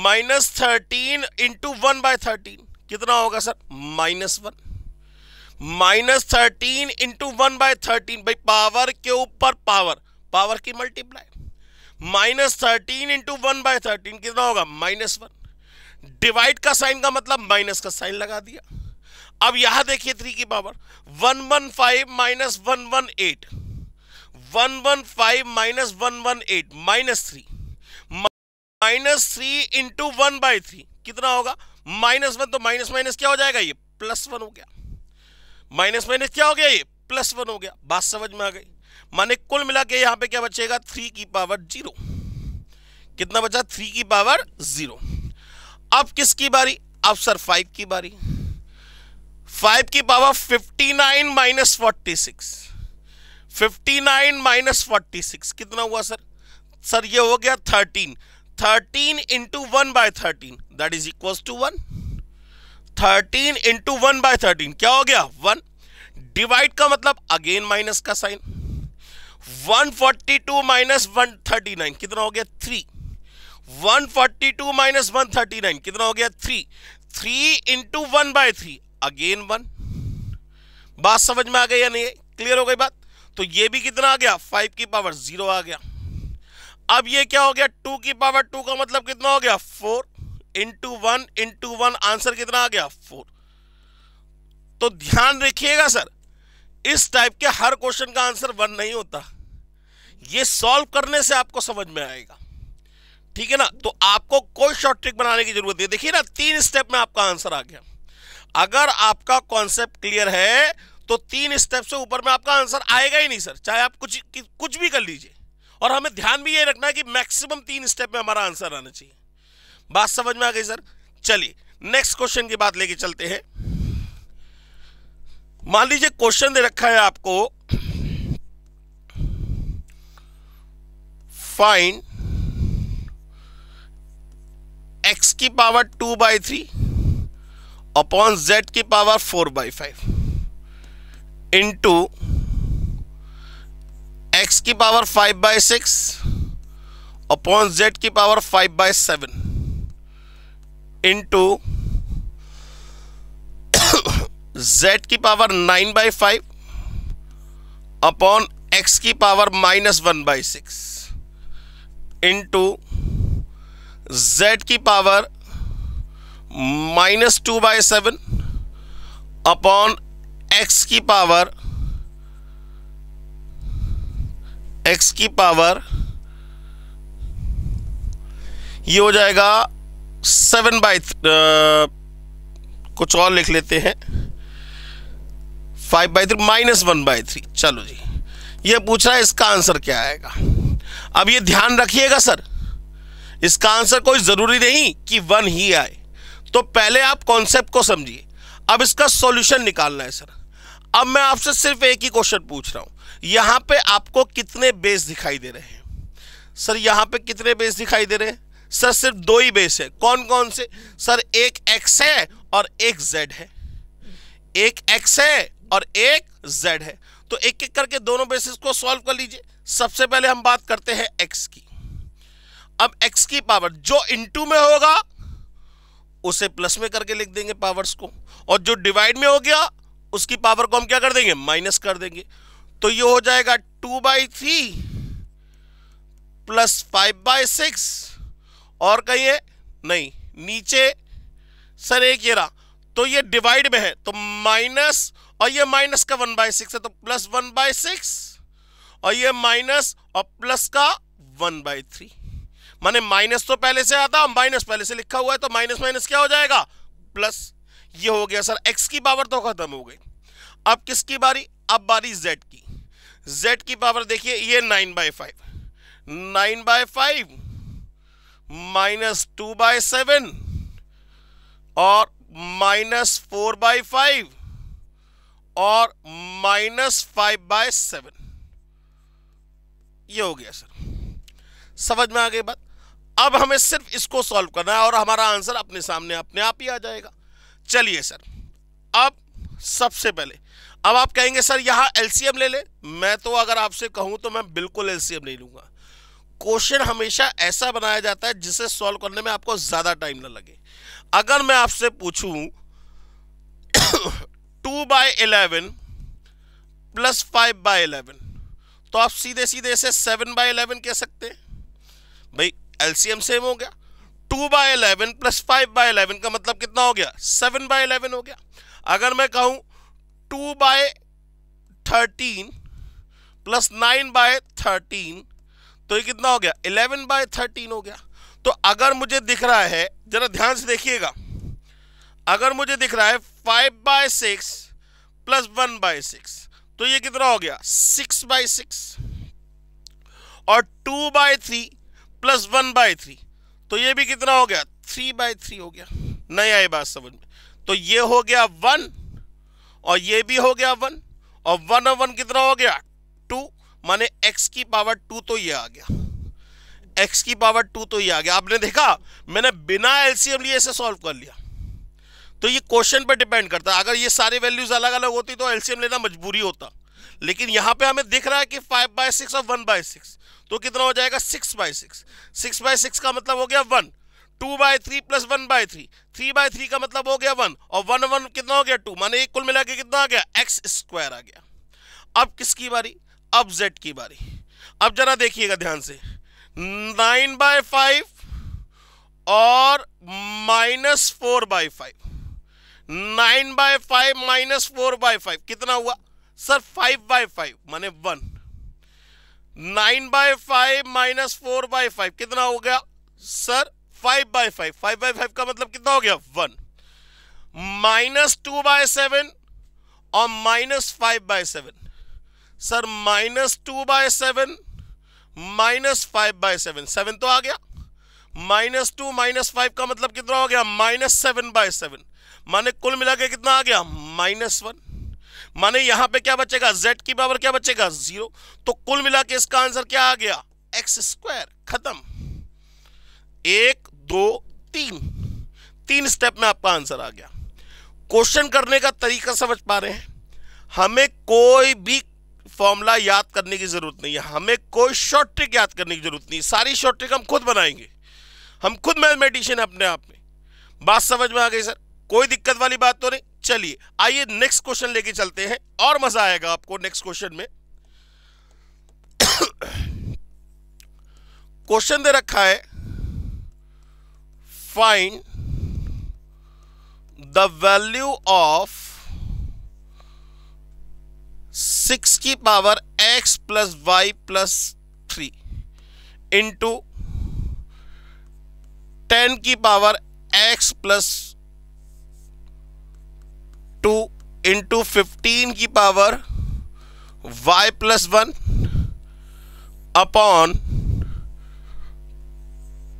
B: minus thirteen into one by thirteen कितना होगा sir minus one minus thirteen into one by thirteen भाई power के ऊपर power power की multiply minus thirteen into one by thirteen कितना होगा माइनस वन डिवाइड का sign का मतलब माइनस का साइन लगा दिया अब यहां देखिए थ्री की power one one five minus one one eight one one five minus one one eight minus three minus three into one by three कितना होगा माइनस वन तो माइनस माइनस क्या हो जाएगा ये प्लस वन हो गया माइनस माइनस क्या हो गया ये प्लस वन हो गया बात समझ में आ गई माने कुल मिला के यहाँ पे क्या बचेगा थ्री की पावर जीरो कितना बचा थ्री की पावर जीरो अब किसकी बारी अब सर फाइव की बारी फाइव की power fifty nine minus forty six fifty nine minus forty six कितना हुआ सर सर ये हो गया thirteen thirteen into one by thirteen that is equal to one thirteen into one by thirteen क्या हो गया वन डिवाइड का मतलब अगेन माइनस का sign 142 forty two minus one thirty nine कितना हो गया three 142 forty two minus one thirty nine कितना हो गया three three into one by three again one बात समझ में आ गई या नहीं क्लियर हो गई बात तो ये भी कितना आ गया फाइव की पावर जीरो आ गया अब ये क्या हो गया टू की पावर टू का मतलब कितना हो गया four into one into one answer कितना आ गया फोर तो ध्यान रखिएगा सर इस टाइप के हर क्वेश्चन का आंसर वन नहीं होता ये सॉल्व करने से आपको समझ में आएगा ठीक है ना तो आपको कोई शॉर्ट ट्रिक बनाने की जरूरत नहीं देखिए ना तीन स्टेप में आपका आंसर आ गया अगर आपका कॉन्सेप्ट क्लियर है तो तीन स्टेप से ऊपर में आपका आंसर आएगा ही नहीं सर चाहे आप कुछ कुछ भी कर लीजिए और हमें ध्यान भी ये रखना है कि मैक्सिमम तीन स्टेप में हमारा आंसर आना चाहिए बात समझ में आ गई सर चलिए नेक्स्ट क्वेश्चन की बात लेके चलते हैं मान लीजिए क्वेश्चन दे रखा है आपको फाइन एक्स की power two by three upon Z की power four by five into X की power five by six upon Z की power five by seven into Z की power nine by five upon x की power minus one by six into Z की power minus two by seven upon x की power X की power ये हो जाएगा seven by uh, कुछ और लिख लेते हैं five by three minus one by three चलो जी ये पूछ रहा है इसका आंसर क्या आएगा अब ये ध्यान रखिएगा सर इसका आंसर कोई ज़रूरी नहीं कि वन ही आए तो पहले आप कॉन्सेप्ट को समझिए अब इसका सॉल्यूशन निकालना है सर अब मैं आपसे सिर्फ एक ही क्वेश्चन पूछ रहा हूं यहां पे आपको कितने बेस दिखाई दे रहे हैं सर यहां पे कितने बेस दिखाई दे रहे हैं सर सिर्फ दो ही बेस है कौन कौन से सर एक एक्स है और एक जेड है एक एक्स है और एक जेड है तो एक एक करके दोनों बेसिस को सॉल्व कर लीजिए सबसे पहले हम बात करते हैं एक्स की अब एक्स की पावर जो इनटू में होगा उसे प्लस में करके लिख देंगे पावर्स को और जो डिवाइड में हो गया उसकी पावर को हम क्या कर देंगे माइनस कर देंगे तो ये हो जाएगा two by three plus five by six और कहीं है नहीं नीचे सर एक ये रहा तो ये डिवाइड में है तो माइनस और ये माइनस का वन बाय सिक्स है तो प्लस वन बाय सिक्स और ये माइनस और प्लस का वन बाय थ्री माने माइनस तो पहले से आता माइनस पहले से लिखा हुआ है तो माइनस माइनस क्या हो जाएगा प्लस ये हो गया सर एक्स की पावर तो खत्म हो गई अब किसकी बारी अब बारी जेड की जेड की पावर देखिए ये nine by five nine by five minus two by seven और माइनस फोर बाय फाइव और माइनस फाइव बाय सेवन ये हो गया सर समझ में आ गई बात अब हमें सिर्फ इसको सॉल्व करना है और हमारा आंसर अपने सामने अपने आप ही आ जाएगा चलिए सर अब सबसे पहले अब आप कहेंगे सर यहां एलसीएम ले ले मैं तो अगर आपसे कहूं तो मैं बिल्कुल एलसीएम नहीं लूंगा क्वेश्चन हमेशा ऐसा बनाया जाता है जिसे सॉल्व करने में आपको ज्यादा टाइम ना लगे अगर मैं आपसे पूछूं two by eleven plus five by eleven तो आप सीधे सीधे इसे सेवन बाय इलेवन कह सकते हैं भाई एलसीएम सेम हो गया two by eleven plus five by eleven का मतलब कितना हो गया सेवन बाय इलेवन हो गया अगर मैं कहूं two by thirteen plus nine by thirteen तो ये कितना हो गया इलेवन बाय थर्टीन हो गया तो अगर मुझे दिख रहा है जरा ध्यान से देखिएगा अगर मुझे दिख रहा है five by six plus one by six तो ये कितना हो गया सिक्स बाय सिक्स और two by three plus one by three तो ये भी कितना हो गया थ्री बाय थ्री हो गया नहीं आई बात समझ में तो ये हो गया वन और ये भी हो गया वन और वन और वन कितना हो गया टू माने x की पावर टू तो ये आ गया x की पावर टू तो ये आ गया आपने देखा मैंने बिना एलसीएम लिए इसे सॉल्व कर लिया तो ये क्वेश्चन पर डिपेंड करता अगर ये सारे वैल्यूज अलग अलग होती तो एलसीएम लेना मजबूरी होता लेकिन यहां पे हमें दिख रहा है कि फाइव बाय सिक्स और वन बाय सिक्स तो कितना हो जाएगा six by six six by six का मतलब हो गया one two by three plus one by three three by three का मतलब हो गया वन और वन वन कितना हो गया टू माने एक कुल मिला के कितना आ गया एक्स स्क्वायर आ गया अब किसकी बारी अब जेड की बारी अब जरा देखिएगा ध्यान से नाइन बाय फाइव और minus four by five nine by five minus four by five कितना हुआ सर फाइव बाय फाइव माने one nine by five minus four by five कितना हो गया sir five by five five by five का मतलब कितना हो गया one minus two by seven और minus five by seven sir minus two by seven minus five by seven seven तो आ गया माइनस टू माइनस फाइव का मतलब कितना हो गया माइनस सेवन बाय सेवन माने कुल मिला के कितना आ गया माइनस वन माने यहां पे क्या बचेगा जेड की पावर क्या बचेगा जीरो तो कुल मिला के इसका आंसर क्या आ गया एक्स स्क्वायर खत्म एक दो तीन तीन स्टेप में आपका आंसर आ गया क्वेश्चन करने का तरीका समझ पा रहे हैं हमें कोई भी फॉर्मूला याद करने की जरूरत नहीं है हमें कोई शॉर्ट ट्रिक याद करने की जरूरत नहीं सारी शॉर्ट ट्रिक हम खुद बनाएंगे हम खुद मैथमेटिशियन है अपने आप में बात समझ में आ गई सर कोई दिक्कत वाली बात तो नहीं चलिए आइए नेक्स्ट क्वेश्चन लेके चलते हैं और मजा आएगा आपको नेक्स्ट क्वेश्चन में क्वेश्चन दे रखा है find the value of six की power x plus y plus three into ten की power x plus two into fifteen की power y plus one upon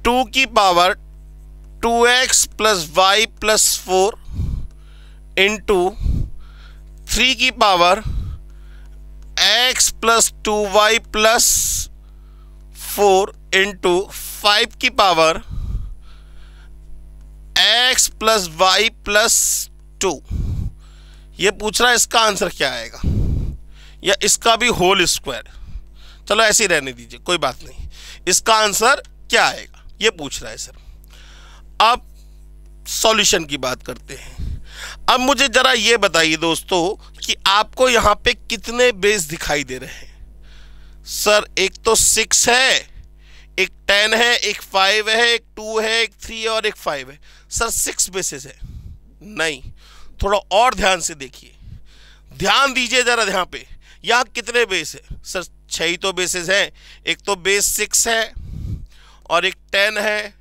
B: two की power two x plus y plus four into three की power x plus two y plus four into five की power x plus y plus two ये पूछ रहा है इसका answer क्या आएगा या इसका भी होल स्क्वायर चलो ऐसे ही रहने दीजिए कोई बात नहीं इसका आंसर क्या आएगा ये पूछ रहा है सर अब सॉल्यूशन की बात करते हैं अब मुझे ज़रा ये बताइए दोस्तों कि आपको यहां पे कितने बेस दिखाई दे रहे हैं सर एक तो सिक्स है एक टेन है एक फाइव है एक टू है एक थ्री है और एक फाइव है सर सिक्स बेसिस है नहीं थोड़ा और ध्यान से देखिए ध्यान दीजिए जरा यहाँ पे यहाँ कितने बेस है सर छ ही तो बेसिस हैं एक तो बेस सिक्स है और एक टेन है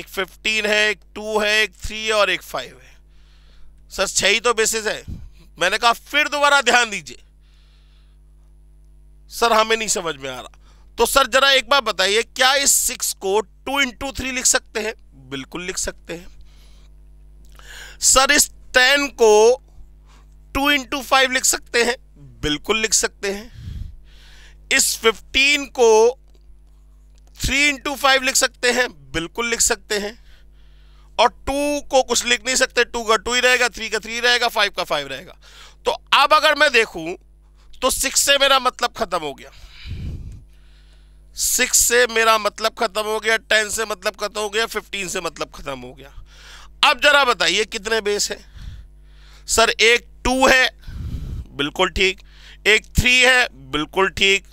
B: एक फिफ्टीन है एक टू है एक थ्री है और एक फाइव है सर छ ही तो बेसिस है मैंने कहा फिर दोबारा ध्यान दीजिए सर हमें नहीं समझ में आ रहा तो सर जरा एक बार बताइए क्या इस सिक्स को टू इंटू थ्री लिख सकते हैं बिल्कुल लिख सकते हैं सर इस टेन को टू इंटू फाइव लिख सकते हैं बिल्कुल लिख सकते हैं इस फिफ्टीन को थ्री इंटू फाइव लिख सकते हैं बिल्कुल लिख सकते हैं और टू को कुछ लिख नहीं सकते टू का टू ही रहेगा थ्री का थ्री रहेगा फाइव का फाइव रहेगा तो अब अगर मैं देखूं तो सिक्स से मेरा मतलब खत्म हो गया सिक्स से मेरा मतलब खत्म हो गया टेन से मतलब खत्म हो गया फिफ्टीन से मतलब खत्म हो गया अब जरा बताइए कितने बेस है सर एक टू है बिल्कुल ठीक एक थ्री है बिल्कुल ठीक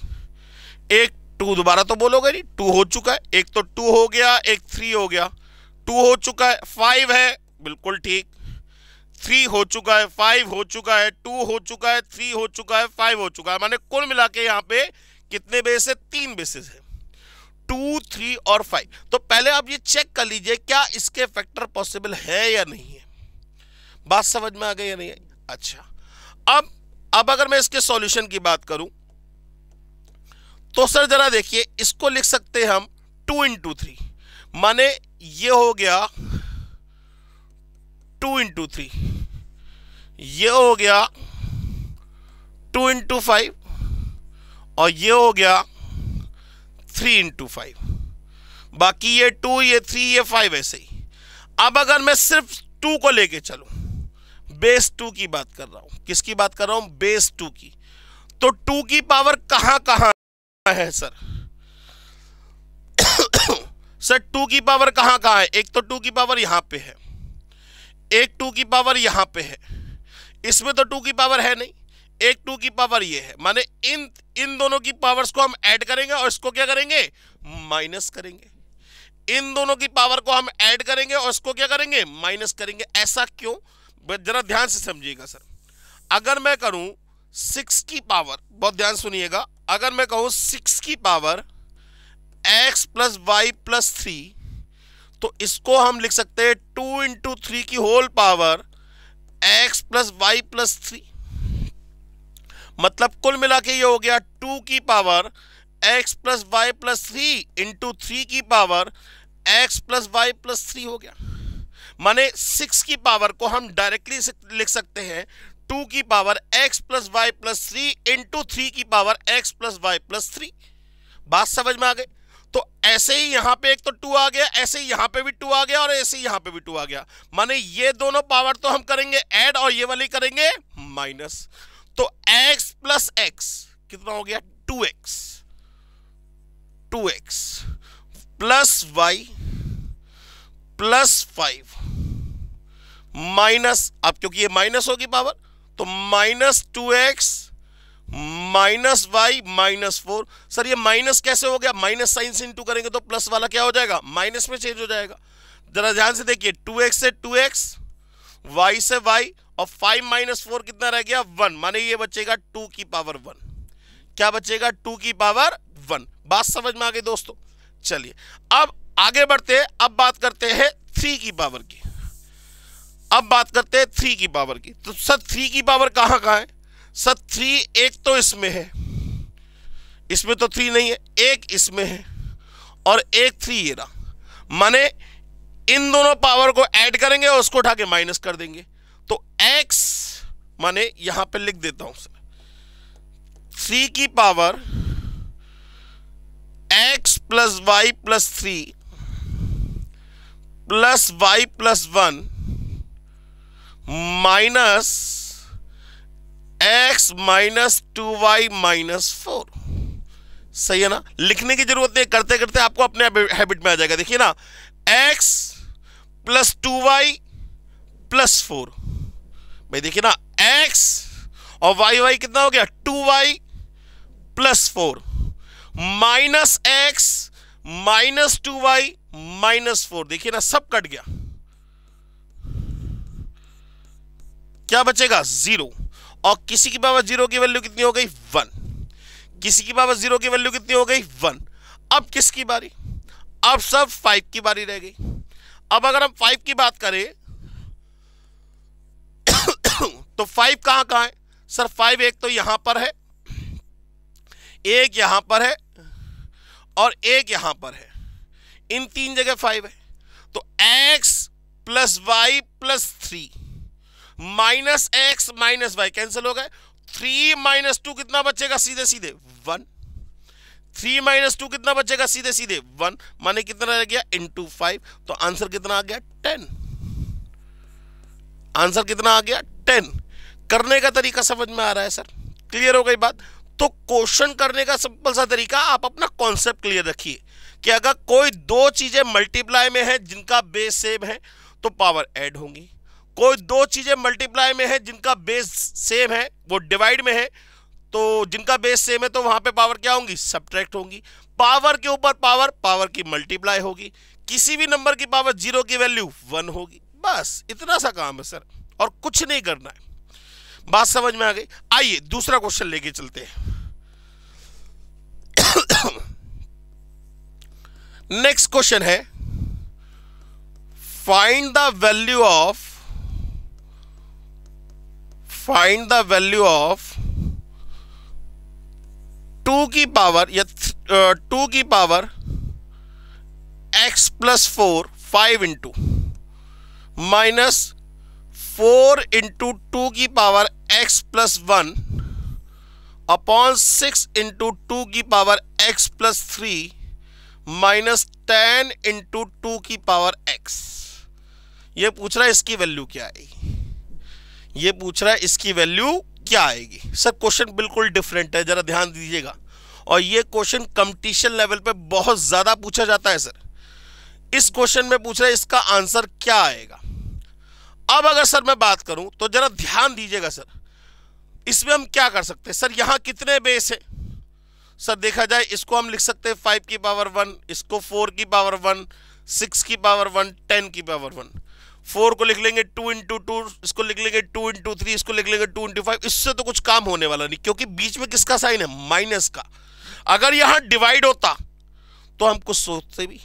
B: एक टू दोबारा तो बोलोगे नहीं टू हो चुका है एक तो टू हो गया एक थ्री हो गया टू हो चुका है फाइव है बिल्कुल ठीक थ्री हो चुका है फाइव हो चुका है टू हो चुका है थ्री हो चुका है फाइव हो चुका है माने कुल मिला के यहाँ पे कितने बेस है तीन बेसिस है टू थ्री और फाइव तो पहले आप ये चेक कर लीजिए क्या इसके फैक्टर पॉसिबल है या नहीं है बात समझ में आ गई या नहीं है? अच्छा अब अब अगर मैं इसके सॉल्यूशन की बात करूं तो सर जरा देखिए इसको लिख सकते हैं हम टू इंटू थ्री माने ये हो गया टू इंटू थ्री ये हो गया टू इंटू फाइव और ये हो गया थ्री इंटू फाइव बाकी ये टू ये थ्री ये फाइव ऐसे ही अब अगर मैं सिर्फ टू को लेके चलूं बेस टू की बात कर रहा हूं किसकी बात कर रहा हूं बेस टू की तो टू की पावर कहां कहां है सर सर टू की पावर कहाँ कहाँ है एक तो टू की पावर यहाँ पे है एक टू की पावर यहाँ पे है इसमें तो टू की पावर है नहीं एक टू की पावर ये है माने इन इन दोनों की पावर्स को हम ऐड करेंगे और इसको क्या करेंगे माइनस करेंगे इन दोनों की पावर को हम ऐड करेंगे और इसको क्या करेंगे माइनस करेंगे ऐसा क्यों जरा ध्यान से समझिएगा सर अगर मैं करूं सिक्स की पावर बहुत ध्यान सुनिएगा अगर मैं कहूं सिक्स की power x plus y plus three तो इसको हम लिख सकते हैं टू इंटू थ्री की whole power x plus y plus three मतलब कुल मिला के ये हो गया टू की power x plus y plus three into three की power x plus y plus three हो गया माने सिक्स की पावर को हम डायरेक्टली लिख सकते हैं टू की power x plus y plus three into three की power x plus y plus three बात समझ में आ गई तो ऐसे ही यहां पे एक तो टू आ गया ऐसे ही यहां पे भी टू आ गया और ऐसे ही यहां पे भी टू आ गया माने ये दोनों पावर तो हम करेंगे ऐड और ये वाली करेंगे माइनस तो एक्स प्लस एक्स कितना हो गया two x two x plus y plus five minus अब क्योंकि ये माइनस होगी पावर तो minus two x minus y minus four sir ये माइनस कैसे हो गया माइनस साइन से इंटू करेंगे तो प्लस वाला क्या हो जाएगा माइनस में चेंज हो जाएगा जरा ध्यान से देखिए टू एक्स से टू एक्स वाई से वाई और फाइव माइनस फोर कितना रह गया वन माने ये बचेगा टू की पावर वन क्या बचेगा टू की पावर वन बात समझ में आ गई दोस्तों चलिए अब आगे बढ़ते हैं अब बात करते हैं थ्री की पावर की अब बात करते हैं थ्री की पावर की तो सर थ्री की पावर कहां कहां है सर थ्री एक तो इसमें है इसमें तो थ्री नहीं है एक इसमें है और एक थ्री ये रहा माने इन दोनों पावर को ऐड करेंगे और उसको उठा के माइनस कर देंगे तो एक्स माने यहां पे लिख देता हूं सर थ्री की power x plus y plus three plus y plus one minus x minus two y minus four सही है ना लिखने की जरूरत नहीं करते करते आपको अपने हैबिट में आ जाएगा देखिए ना x plus two y plus four भाई देखिए ना एक्स और वाई वाई कितना हो गया two y plus four minus x minus two y minus four देखिए ना सब कट गया क्या बचेगा जीरो और किसी की पावर जीरो की वैल्यू कितनी हो गई वन किसी की पावर जीरो की वैल्यू कितनी हो गई वन अब किसकी बारी अब सब फाइव की बारी रह गई अब अगर हम फाइव की बात करें तो फाइव कहां कहां है सर फाइव एक तो यहां पर है एक यहां पर है और एक यहां पर है इन तीन जगह फाइव है तो x plus y plus three minus x minus y cancel हो गए थ्री माइनस टू कितना बचेगा सीधे सीधे वन थ्री माइनस टू कितना बचेगा सीधे सीधे वन माने कितना रह गया इन टू फाइव तो आंसर कितना आ गया टेन आंसर कितना आ गया टेन करने का तरीका समझ में आ रहा है सर क्लियर हो गई बात तो क्वेश्चन करने का सिंपल सा तरीका आप अपना कॉन्सेप्ट क्लियर रखिए कि अगर कोई दो चीजें मल्टीप्लाई में है जिनका बेस सेम है तो पावर ऐड होंगी कोई दो चीज़ें मल्टीप्लाई में है जिनका बेस सेम है वो डिवाइड में है तो जिनका बेस सेम है तो वहाँ पे पावर क्या होंगी सब्ट्रैक्ट होंगी पावर के ऊपर पावर पावर की मल्टीप्लाई होगी किसी भी नंबर की पावर जीरो की वैल्यू वन होगी बस इतना सा काम है सर और कुछ नहीं करना है बात समझ में आ गई आइए दूसरा क्वेश्चन लेके चलते हैं नेक्स्ट क्वेश्चन है find the value of find the value of two की पावर या टू uh, की power x plus four five into minus four into two की power x plus one upon six into two की power x plus three minus ten into two की power x ये पूछ रहा है इसकी वैल्यू क्या आएगी ये पूछ रहा है इसकी वैल्यू क्या आएगी सर क्वेश्चन बिल्कुल डिफरेंट है ज़रा ध्यान दीजिएगा और ये क्वेश्चन कंपटीशन लेवल पे बहुत ज़्यादा पूछा जाता है सर इस क्वेश्चन में पूछ रहा है इसका आंसर क्या आएगा अब अगर सर मैं बात करूं तो ज़रा ध्यान दीजिएगा सर इसमें हम क्या कर सकते हैं सर यहाँ कितने बेस हैं सर देखा जाए इसको हम लिख सकते हैं फाइव की पावर वन इसको फोर की पावर वन सिक्स की पावर वन टेन की पावर वन फोर को लिख लेंगे टू इंटू टू इसको लिख लेंगे टू इंटू थ्री इसको लिख लेंगे टू इंटू फाइव इससे तो कुछ काम होने वाला नहीं क्योंकि बीच में किसका साइन है माइनस का अगर यहां डिवाइड होता तो हम कुछ सोचते भी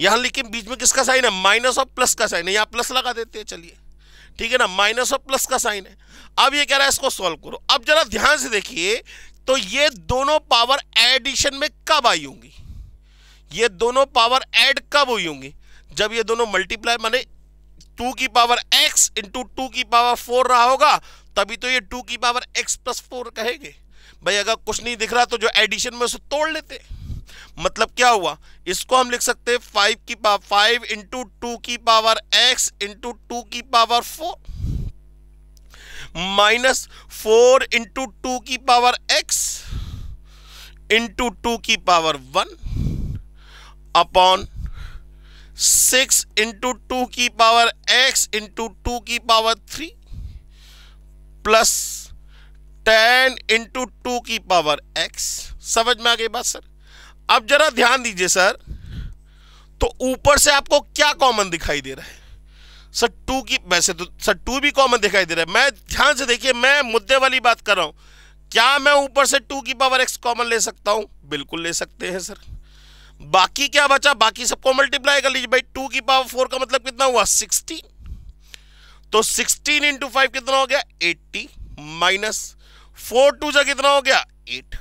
B: यहां लेकिन बीच में किसका साइन है माइनस और प्लस का साइन है यहां प्लस लगा देते हैं चलिए ठीक है ना माइनस और प्लस का साइन है अब ये कह रहा है इसको सॉल्व करो अब जरा ध्यान से देखिए तो ये दोनों पावर एडिशन में कब आई होंगी ये दोनों पावर एड कब हुई होंगी जब ये दोनों मल्टीप्लाई माने टू की पावर एक्स इंटू टू की पावर फोर रहा होगा तभी तो ये टू की पावर एक्स प्लस फोर कहेंगे भाई अगर कुछ नहीं दिख रहा तो जो एडिशन में उसे तोड़ लेते मतलब क्या हुआ इसको हम लिख सकते हैं फाइव की पावर फाइव इंटू टू की पावर एक्स इंटू टू की power four minus four into two की पावर एक्स इंटू टू की power one upon six into two की पावर एक्स इंटू टू की power three plus ten into two की power x समझ में आ गई बात सर अब जरा ध्यान दीजिए सर तो ऊपर से आपको क्या कॉमन दिखाई दे रहा है सर टू की वैसे तो सर टू भी कॉमन दिखाई दे रहा है मैं ध्यान से देखिए मैं मुद्दे वाली बात कर रहा हूं क्या मैं ऊपर से टू की पावर एक्स कॉमन ले सकता हूँ बिल्कुल ले सकते हैं सर बाकी क्या बचा बाकी सबको मल्टीप्लाई कर लीजिए भाई टू की पावर फोर का मतलब कितना हुआ सिक्सटीन तो सिक्सटीन इंटू फाइव कितना हो गया एट्टी माइनस फोर टू जो कितना हो गया एट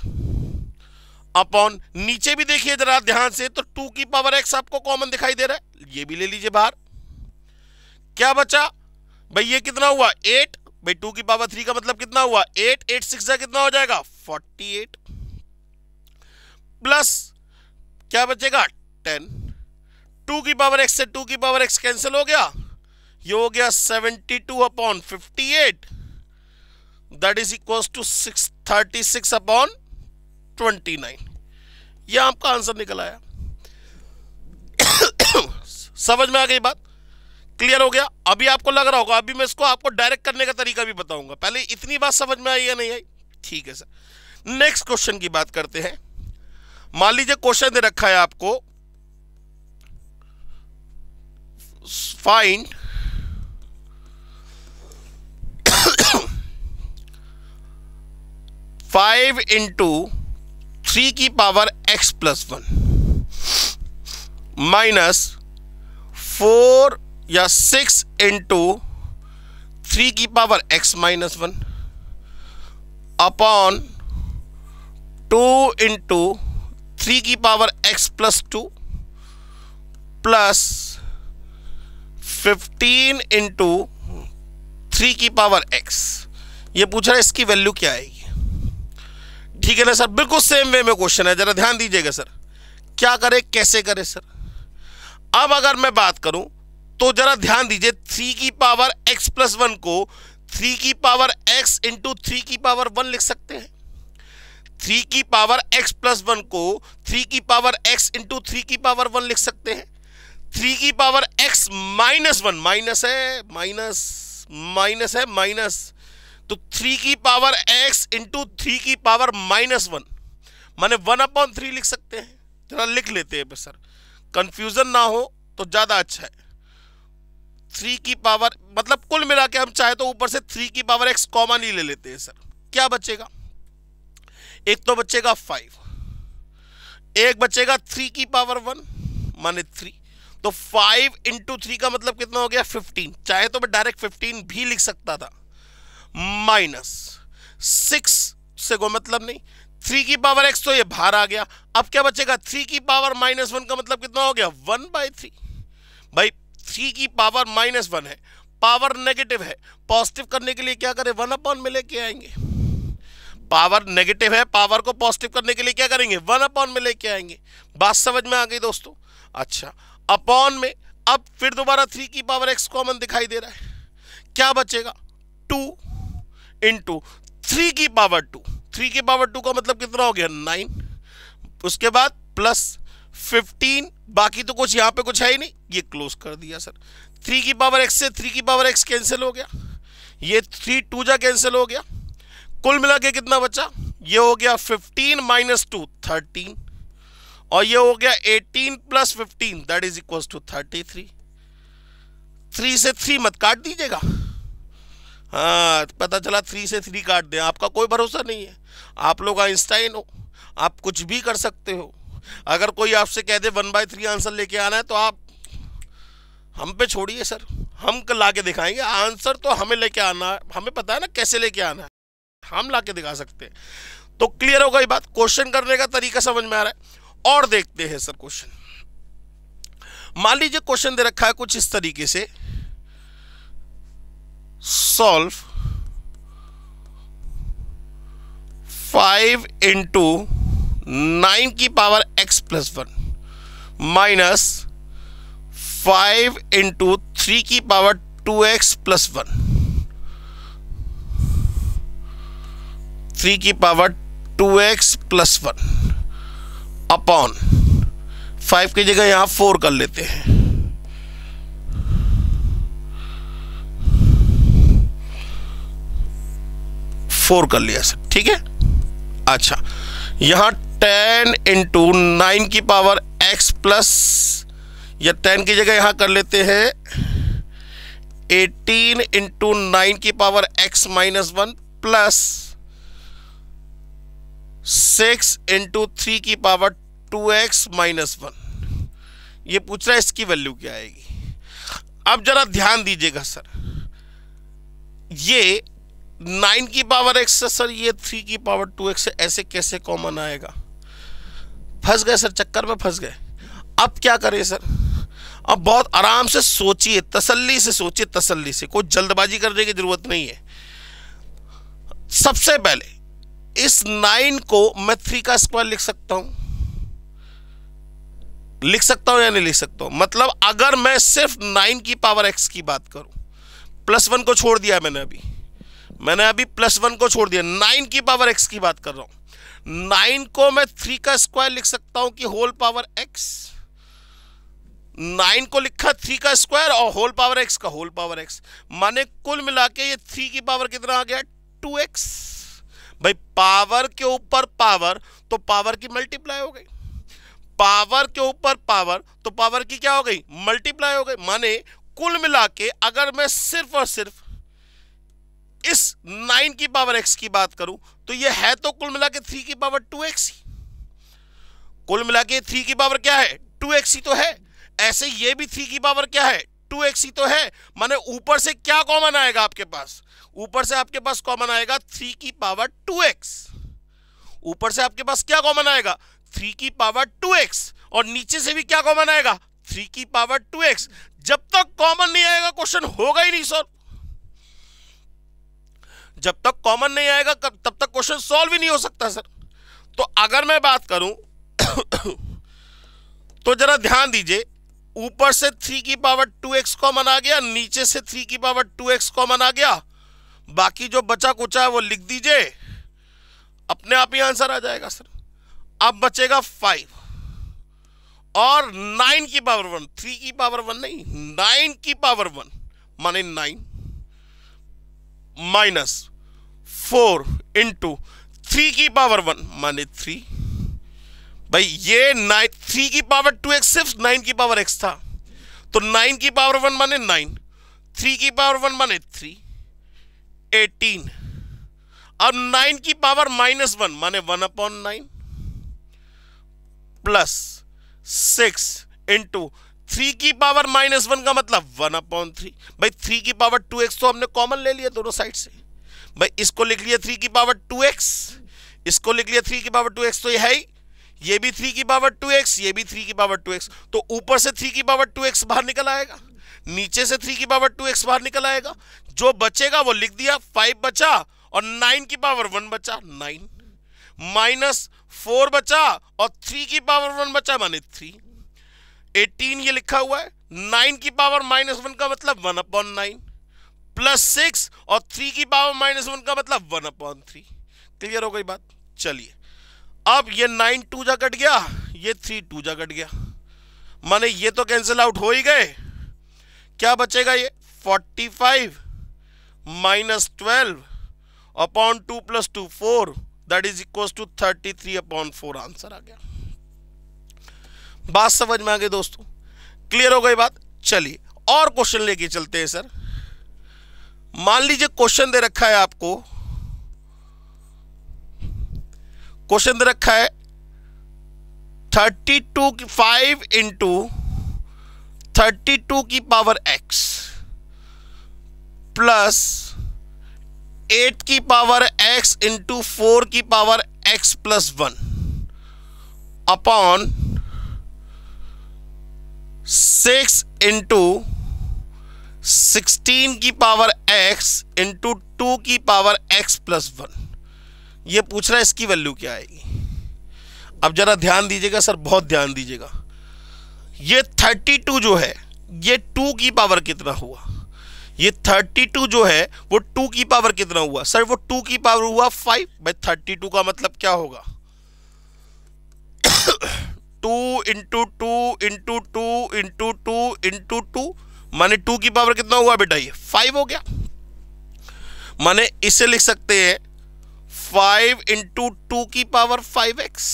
B: अपॉन नीचे भी देखिए जरा ध्यान से तो टू की पावर एक्स आपको कॉमन दिखाई दे रहा है ये भी ले लीजिए बाहर क्या बचा भाई ये कितना हुआ एट भाई टू की पावर थ्री का मतलब कितना हुआ एट एट सिक्स कितना हो जाएगा फोर्टी एट प्लस क्या बचेगा टेन टू की पावर एक्स से टू की पावर एक्स कैंसिल हो गया ये हो गया seventy two upon fifty eight that is equal to six thirty six upon twenty nine यह आपका आंसर निकल आया समझ में आ गई बात क्लियर हो गया अभी आपको लग रहा होगा अभी मैं इसको आपको डायरेक्ट करने का तरीका भी बताऊंगा पहले इतनी बात समझ में आई या नहीं आई ठीक है सर नेक्स्ट क्वेश्चन की बात करते हैं मान लीजिए क्वेश्चन दे रखा है आपको फाइंड फाइव इंटू थ्री की power x plus one minus four या सिक्स इंटू थ्री की power x minus one upon two into three की power x plus two plus fifteen into three की पावर एक्स ये पूछ रहा है इसकी वैल्यू क्या आएगी ठीक है ना सर बिल्कुल सेम वे में क्वेश्चन है जरा ध्यान दीजिएगा सर क्या करे कैसे करे सर अब अगर मैं बात करूं तो जरा ध्यान दीजिए थ्री की पावर एक्स प्लस वन को थ्री की पावर एक्स इंटू थ्री की पावर वन लिख सकते हैं थ्री की पावर एक्स प्लस वन को थ्री की पावर एक्स इंटू थ्री की पावर वन लिख सकते हैं थ्री की power x minus one minus है माइनस माइनस है माइनस तो थ्री की पावर एक्स इंटू थ्री की पावर माइनस वन माने वन अपॉन थ्री लिख सकते हैं जरा लिख लेते हैं सर कंफ्यूजन ना हो तो ज़्यादा अच्छा है थ्री की पावर मतलब कुल मिला के हम चाहे तो ऊपर से थ्री की पावर एक्स कॉमन ही ले लेते हैं सर क्या बचेगा एक तो बचेगा फाइव एक बचेगा थ्री की पावर वन माने थ्री तो फाइव इंटू थ्री का मतलब कितना हो गया फिफ्टीन चाहे तो मैं डायरेक्ट फिफ्टीन भी लिख सकता था माइनस सिक्स से कोई मतलब नहीं थ्री की पावर एक्स तो ये बाहर आ गया अब क्या बचेगा थ्री की पावर माइनस वन का मतलब कितना हो गया वन बाई थ्री भाई थ्री की पावर माइनस वन है पावर नेगेटिव है पॉजिटिव करने के लिए क्या करें वन अपॉन में लेके आएंगे पावर नेगेटिव है पावर को पॉजिटिव करने के लिए क्या करेंगे वन अपॉन में लेके आएंगे बात समझ में आ गई दोस्तों अच्छा अपॉन में अब फिर दोबारा थ्री की पावर एक्स कॉमन दिखाई दे रहा है क्या बचेगा टू इंटू थ्री की पावर टू थ्री की पावर टू का मतलब कितना हो गया नाइन उसके बाद प्लस फिफ्टीन बाकी तो कुछ यहाँ पे कुछ है ही नहीं ये क्लोज कर दिया सर थ्री की पावर एक्स से थ्री की पावर एक्स कैंसिल हो गया ये थ्री टू जा कैंसिल हो गया कुल मिला के कितना बचा ये हो गया 15 माइनस टू थर्टीन और ये हो गया 18 plus fifteen that is equal to 33 three three से थ्री मत काट दीजिएगा हाँ पता चला थ्री से थ्री काट दें आपका कोई भरोसा नहीं है आप लोग आइंस्टाइन हो आप कुछ भी कर सकते हो अगर कोई आपसे कह दे वन बाई थ्री आंसर लेके आना है तो आप हम पे छोड़िए सर हम ला के दिखाएंगे आंसर तो हमें लेके आना हमें पता है ना कैसे लेके आना है हम ला के दिखा सकते हैं तो क्लियर होगा ये बात क्वेश्चन करने का तरीका समझ में आ रहा है और देखते हैं सर क्वेश्चन मान लीजिए क्वेश्चन दे रखा है कुछ इस तरीके से सॉल्व फाइव इंटू नाइन की power x plus one minus five into three की power two x plus one three की power two x plus one upon five की जगह यहां फोर कर लेते हैं फोर कर लिया सर ठीक है अच्छा यहां टेन इंटू नाइन की पावर एक्स प्लस या टेन की जगह यहां कर लेते हैं एटीन इंटू नाइन की power x minus one plus six into three की power two x minus one ये पूछ रहा है इसकी वैल्यू क्या आएगी अब जरा ध्यान दीजिएगा सर ये नाइन की पावर एक्स है सर ये थ्री की पावर टू एक्स ऐसे कैसे कॉमन आएगा फंस गए सर चक्कर में फंस गए अब क्या करें सर अब बहुत आराम से सोचिए तसल्ली से सोचिए तसल्ली से कोई जल्दबाजी करने की जरूरत नहीं है सबसे पहले इस नाइन को मैं थ्री का स्क्वायर लिख सकता हूं लिख सकता हूं या नहीं लिख सकता हूं मतलब अगर मैं सिर्फ नाइन की पावर एक्स की बात करूं प्लस वन को छोड़ दिया मैंने अभी मैंने अभी प्लस वन को छोड़ दिया नाइन की पावर एक्स की बात कर रहा हूं नाइन को मैं थ्री का स्क्वायर लिख सकता हूं कि होल पावर एक्स नाइन को लिखा थ्री का स्क्वायर और होल पावर एक्स का होल पावर एक्स माने कुल मिला के ये थ्री की पावर कितना आ गया टू एक्स भाई पावर के ऊपर पावर तो पावर की मल्टीप्लाई हो गई पावर के ऊपर पावर तो पावर की क्या हो गई मल्टीप्लाई हो गई माने कुल मिला के अगर मैं सिर्फ और सिर्फ इस नाइन की पावर एक्स की बात करूं तो ये है तो कुल मिला के थ्री की पावर टू एक्स कुल मिला के थ्री की पावर क्या है टू एक्स ही तो है ऐसे ये भी थ्री की पावर क्या है टू एक्स ही तो है माने ऊपर से क्या कॉमन आएगा आपके पास ऊपर से आपके पास कॉमन आएगा थ्री की पावर टू एक्स ऊपर से आपके पास क्या कॉमन आएगा थ्री की पावर टू एक्स और नीचे से भी क्या कॉमन आएगा थ्री की पावर टू एक्स जब तक कॉमन नहीं आएगा क्वेश्चन होगा ही नहीं सॉल्व जब तक कॉमन नहीं आएगा तब तक क्वेश्चन सॉल्व ही नहीं हो सकता सर तो अगर मैं बात करूं तो जरा ध्यान दीजिए ऊपर से थ्री की पावर टू एक्स कॉमन आ गया नीचे से थ्री की पावर टू एक्स कॉमन आ गया बाकी जो बचा कुचा है वो लिख दीजिए अपने आप ही आंसर आ जाएगा सर अब बचेगा फाइव और नाइन की पावर वन थ्री की पावर वन नहीं नाइन की पावर वन माने nine minus four into three की पावर वन माने थ्री भाई ये नाइन थ्री की पावर टू एक्स सिर्फ नाइन की पावर एक्स था तो नाइन की पावर वन माने नाइन थ्री की पावर वन माने थ्री एटीन और नाइन की पावर माइनस वन माने one upon nine plus six into three की पावर माइनस वन का मतलब वन अपॉन थ्री भाई थ्री की पावर टू एक्स तो हमने कॉमन ले लिया दोनों साइड से भाई इसको लिख लिया थ्री की पावर टू एक्स इसको लिख लिया थ्री की पावर टू एक्स तो ये है ही ये भी थ्री की पावर टू एक्स ये भी थ्री की पावर टू एक्स तो ऊपर से थ्री की पावर टू एक्स बाहर निकल आएगा नीचे से थ्री की पावर टू एक्स बाहर निकल आएगा जो बचेगा वो लिख दिया फाइव बचा और नाइन की पावर वन बचा नाइन माइनस फोर बचा और थ्री की पावर वन बचा माने थ्री एटीन ये लिखा हुआ है नाइन की पावर माइनस वन का मतलब one upon nine plus six और थ्री की पावर माइनस वन का मतलब वन अपॉन थ्री क्लियर हो गई बात चलिए अब ये नाइन टू जा कट गया ये थ्री टू जा कट गया माने ये तो कैंसिल आउट हो ही गए क्या बचेगा ये forty five minus twelve upon two plus two four that is equal to thirty three upon four answer आ गया बात समझ में आ गई दोस्तों क्लियर हो गई बात चलिए और क्वेश्चन लेके चलते हैं सर मान लीजिए क्वेश्चन दे रखा है आपको क्वेश्चन दे रखा है थर्टी टू की फाइव इंटू थर्टी टू की पावर एक्स प्लस एट की पावर एक्स इंटू फोर की power x plus one upon six into sixteen की पावर एक्स इंटू टू की पावर एक्स प्लस वन ये पूछ रहा है इसकी वैल्यू क्या आएगी अब जरा ध्यान दीजिएगा सर बहुत ध्यान दीजिएगा ये 32 जो है ये 2 की पावर कितना हुआ ये 32 जो है वो 2 की पावर कितना हुआ सर वो 2 की पावर हुआ 5 भाई टू का मतलब क्या होगा two into two into two into two into two माने टू की पावर कितना हुआ बेटा ये फाइव हो गया माने इसे लिख सकते हैं फाइव इंटू टू की पावर फाइव एक्स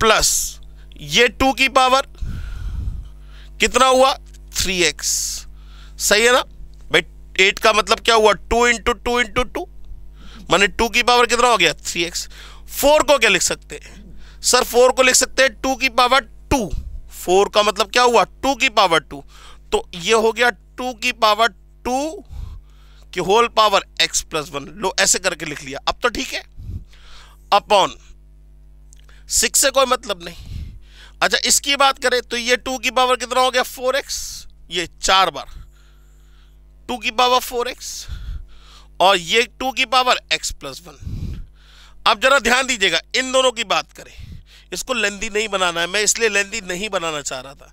B: प्लस ये टू की पावर कितना हुआ थ्री एक्स सही है ना भाई एट का मतलब क्या हुआ two into two into two मैंने टू की पावर कितना हो गया थ्री एक्स फोर को क्या लिख सकते हैं सर फोर को लिख सकते हैं टू की पावर टू फोर का मतलब क्या हुआ टू की पावर टू तो ये हो गया टू की पावर टू कि whole power x plus one लो ऐसे करके लिख लिया अब तो ठीक है अपॉन सिक्स से कोई मतलब नहीं अच्छा इसकी बात करें तो ये टू की पावर कितना हो गया फोर एक्स ये चार बार टू की पावर फोर एक्स और ये टू की पावर एक्स प्लस वन अब जरा ध्यान दीजिएगा इन दोनों की बात करें इसको लेंदी नहीं बनाना है मैं इसलिए लेंदी नहीं बनाना चाह रहा था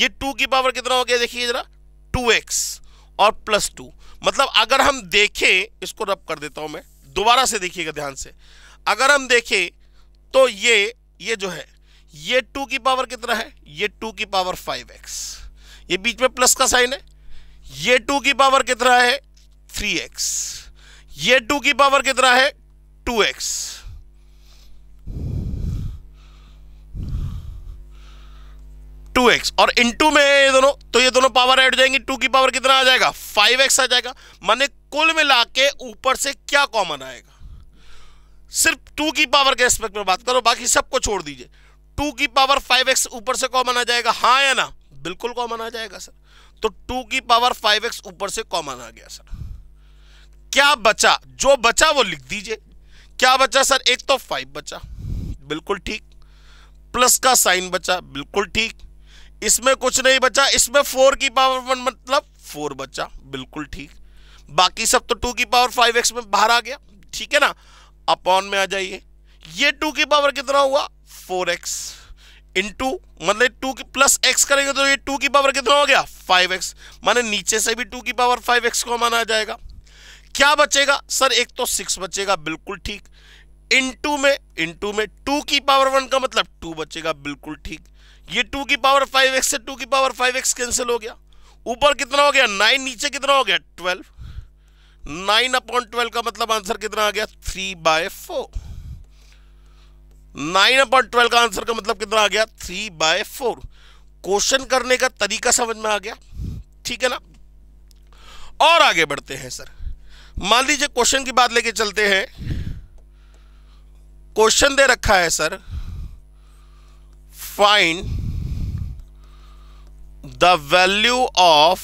B: ये टू की पावर कितना हो गया देखिए जरा टू एक्स और प्लस टू मतलब अगर हम देखें इसको रब कर देता हूं मैं दोबारा से देखिएगा ध्यान से अगर हम देखें तो ये ये जो है ये टू की पावर कितना है ये टू की पावर फाइव एक्स ये बीच में प्लस का साइन है ये टू की पावर कितना है थ्री एक्स ये टू की पावर कितना है टू एक्स टू एक्स और टू में ये दोनों तो ये दोनों पावर ऐड हो जाएंगी टू की पावर कितना आ जाएगा फाइव एक्स आ जाएगा माने कुल मिला के ऊपर से क्या कॉमन आएगा सिर्फ टू की पावर के रेस्पेक्ट में बात करो बाकी सबको छोड़ दीजिए टू की पावर फाइव एक्स ऊपर से कॉमन आ जाएगा हाँ या ना बिल्कुल कॉमन आ जाएगा सर तो टू की पावर फाइव एक्स ऊपर से कॉमन आ गया सर क्या बचा जो बचा वो लिख दीजिए क्या बचा सर एक तो फाइव बचा बिल्कुल ठीक प्लस का साइन बचा बिल्कुल ठीक इसमें कुछ नहीं बचा इसमें फोर की पावर वन मतलब फोर बचा बिल्कुल ठीक बाकी सब तो टू की पावर फाइव एक्स में बाहर आ गया ठीक है ना अपॉन में आ जाइए ये टू की पावर कितना हुआ फोर एक्स इंटू मतलब टू की प्लस एक्स करेंगे तो ये टू की पावर कितना हो गया फाइव एक्स माने नीचे से भी टू की पावर फाइव एक्स को माना जाएगा क्या बचेगा सर एक तो सिक्स बचेगा बिल्कुल ठीक इंटू में इंटू में टू की पावर वन का मतलब टू बचेगा बिल्कुल ठीक ये टू की पावर फाइव एक्स से टू की पावर फाइव एक्स कैंसिल हो गया ऊपर कितना हो गया नाइन नीचे कितना हो गया ट्वेल्व नाइन अपॉन ट्वेल्व का मतलब आंसर कितना आ गया three by four nine upon twelve का आंसर का मतलब कितना आ गया थ्री बाय फोर क्वेश्चन करने का तरीका समझ में आ गया ठीक है ना और आगे बढ़ते हैं सर मान लीजिए क्वेश्चन की बात लेके चलते हैं क्वेश्चन दे रखा है sir find the value of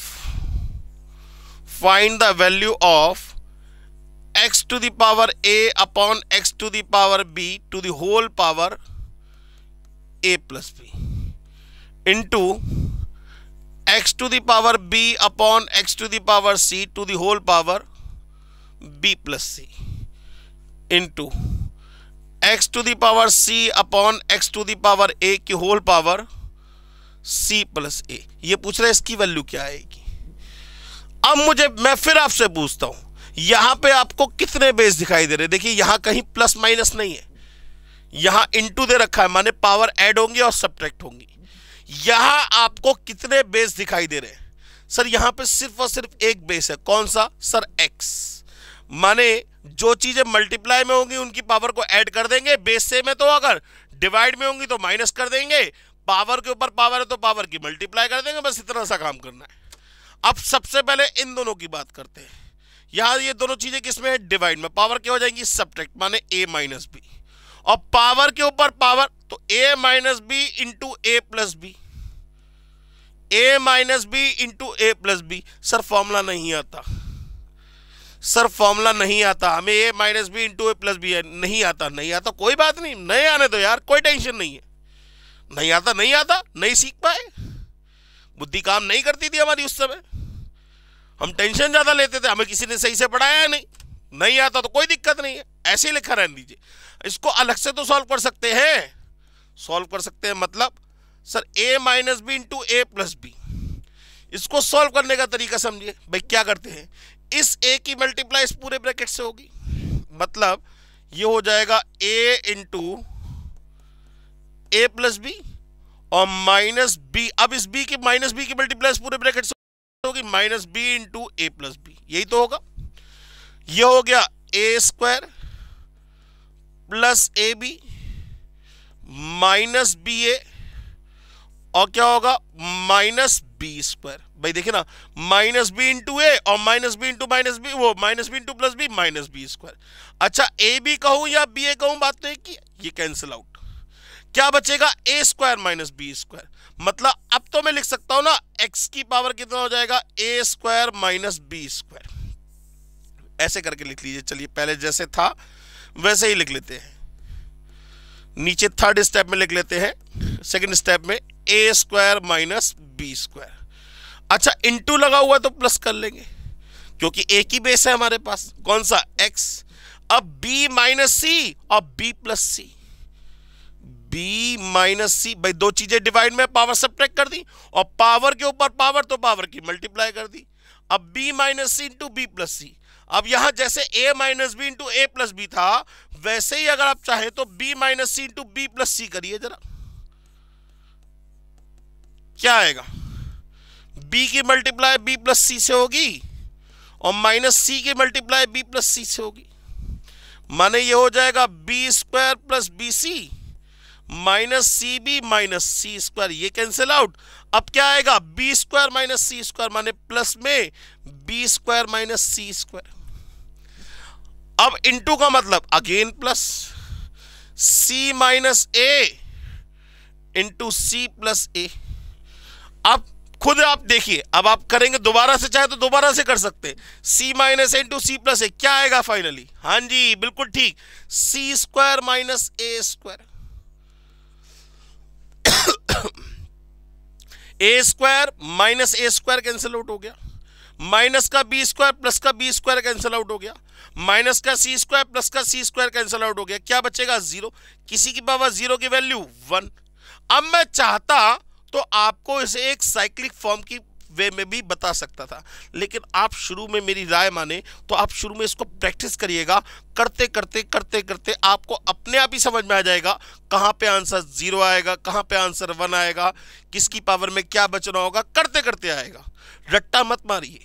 B: find the value of x to the power a upon x to the power b to the whole power a plus b into x to the power b upon x to the power c to the whole power b plus c into x to the power c upon x to the power a की whole power c plus a ये पूछ रहा है इसकी value क्या आएगी अब मुझे मैं फिर आपसे पूछता हूं यहां पे आपको कितने बेस दिखाई दे रहे देखिए यहां कहीं प्लस माइनस नहीं है यहां इनटू दे रखा है माने पावर ऐड होंगी और सब्ट्रैक्ट होंगी यहां आपको कितने बेस दिखाई दे रहे हैं सर यहाँ पे सिर्फ और सिर्फ एक बेस है कौन सा सर एक्स माने जो चीज़ें मल्टीप्लाई में होंगी उनकी पावर को ऐड कर देंगे बेस से में तो अगर डिवाइड में होंगी तो माइनस कर देंगे पावर के ऊपर पावर है तो पावर की मल्टीप्लाई कर देंगे बस इतना सा काम करना है अब सबसे पहले इन दोनों की बात करते हैं यहाँ ये दोनों चीज़ें किसमें है डिवाइड में पावर क्या हो जाएंगी सब्टेक्ट माने ए माइनस बी और पावर के ऊपर पावर तो a minus b into a plus b a minus b into a plus b sir formula नहीं आता सर फॉर्मूला नहीं आता हमें a minus b into a plus b नहीं आता नहीं आता कोई बात नहीं नहीं आने दो यार कोई टेंशन नहीं है नहीं आता नहीं आता नहीं सीख पाए बुद्धि काम नहीं करती थी हमारी उस समय हम टेंशन ज़्यादा लेते थे हमें किसी ने सही से पढ़ाया नहीं नहीं आता तो कोई दिक्कत नहीं है ऐसे ही लिखा रहने दीजिए इसको अलग से तो सॉल्व कर सकते हैं सॉल्व कर सकते हैं मतलब sir a minus b into a plus b इसको सॉल्व करने का तरीका समझिए भाई क्या करते हैं इस ए की मल्टीप्लाई इस पूरे ब्रैकेट से होगी मतलब ये हो जाएगा a into a plus b और माइनस बी अब इस बी की माइनस बी की मल्टीप्लाई पूरे ब्रैकेट से होगी minus b into a plus b यही तो होगा ये हो गया a square plus a b minus b a और क्या होगा माइनस बी स्क्वायर भाई देखिए ना माइनस बी इंटू ए और minus b into minus b वो minus b into plus b minus b square अच्छा ए बी कहूं या बी ए कहूं बात तो एक ही ये कैंसिल आउट क्या बचेगा a square minus b square मतलब अब तो मैं लिख सकता हूं ना एक्स की पावर कितना हो जाएगा a square minus b square ऐसे करके लिख लीजिए चलिए पहले जैसे था वैसे ही लिख लेते हैं नीचे थर्ड स्टेप में लिख लेते हैं सेकंड स्टेप में a square minus b square अच्छा इंटू लगा हुआ तो प्लस कर लेंगे क्योंकि एक ही बेस है हमारे पास कौन सा एक्स अब बी माइनस सी और b plus c b minus c भाई दो चीजें डिवाइड में पावर सब कर दी और पावर के ऊपर पावर तो पावर की मल्टीप्लाई कर दी अब b minus c into b plus c अब यहां जैसे a minus b into a plus b था वैसे ही अगर आप चाहें तो b minus c into b plus c करिए जरा क्या आएगा बी की मल्टीप्लाई बी प्लस सी से होगी और माइनस सी की मल्टीप्लाई बी प्लस सी से होगी माने ये हो जाएगा b square plus b c minus c b minus c square ये कैंसिल आउट अब क्या आएगा b square minus c square माने प्लस में b square minus c square अब इनटू का मतलब again plus c minus a into c plus a अब खुद आप देखिए अब आप करेंगे दोबारा से चाहे तो दोबारा से कर सकते c minus into c plus a क्या आएगा फाइनली हाँ जी बिल्कुल ठीक c square minus a square a square minus a square cancel out हो गया माइनस का बी स्क्वायर प्लस का बी स्क्वायर कैंसिल आउट हो गया माइनस का सी स्क्वायर प्लस का सी स्क्वायर कैंसिल आउट हो गया क्या बचेगा जीरो किसी की पावर जीरो की वैल्यू वन अब मैं चाहता तो आपको इसे एक साइक्लिक फॉर्म की वे में भी बता सकता था लेकिन आप शुरू में मेरी राय माने तो आप शुरू में इसको प्रैक्टिस करिएगा करते करते करते करते आपको अपने आप ही समझ में आ जाएगा कहाँ पे आंसर ज़ीरो आएगा कहाँ पे आंसर वन आएगा किसकी पावर में क्या बचना होगा करते करते आएगा रट्टा मत मारिए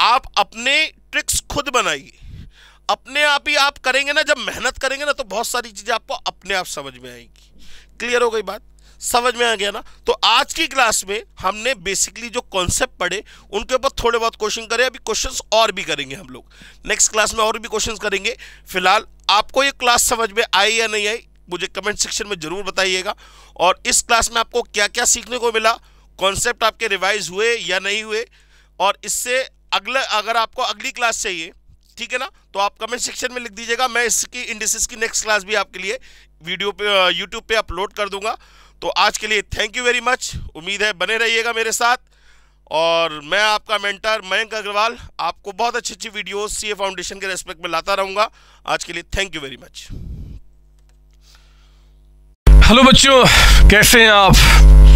B: आप अपने ट्रिक्स खुद बनाइए अपने आप ही आप करेंगे ना जब मेहनत करेंगे ना तो बहुत सारी चीज़ें आपको अपने आप समझ में आएंगी क्लियर हो गई बात समझ में आ गया ना तो आज की क्लास में हमने बेसिकली जो कॉन्सेप्ट पढ़े उनके ऊपर थोड़े बहुत क्वेश्चन करे अभी क्वेश्चन और भी करेंगे हम लोग नेक्स्ट क्लास में और भी क्वेश्चन करेंगे फिलहाल आपको ये क्लास समझ में आई या नहीं आई मुझे कमेंट सेक्शन में ज़रूर बताइएगा और इस क्लास में आपको क्या क्या सीखने को मिला कॉन्सेप्ट आपके रिवाइज हुए या नहीं हुए और इससे अगला अगर आपको अगली क्लास चाहिए ठीक है ना तो आप कमेंट सेक्शन में लिख दीजिएगा मैं इसकी इंडिस की नेक्स्ट क्लास भी आपके लिए वीडियो पे यूट्यूब पे अपलोड कर दूंगा तो आज के लिए थैंक यू वेरी मच उम्मीद है बने रहिएगा मेरे साथ और मैं आपका मेंटर मयंक अग्रवाल आपको बहुत अच्छी अच्छी वीडियोस सीए फाउंडेशन के रेस्पेक्ट में लाता रहूंगा आज के लिए thank you very much
A: hello बच्चों कैसे हैं आप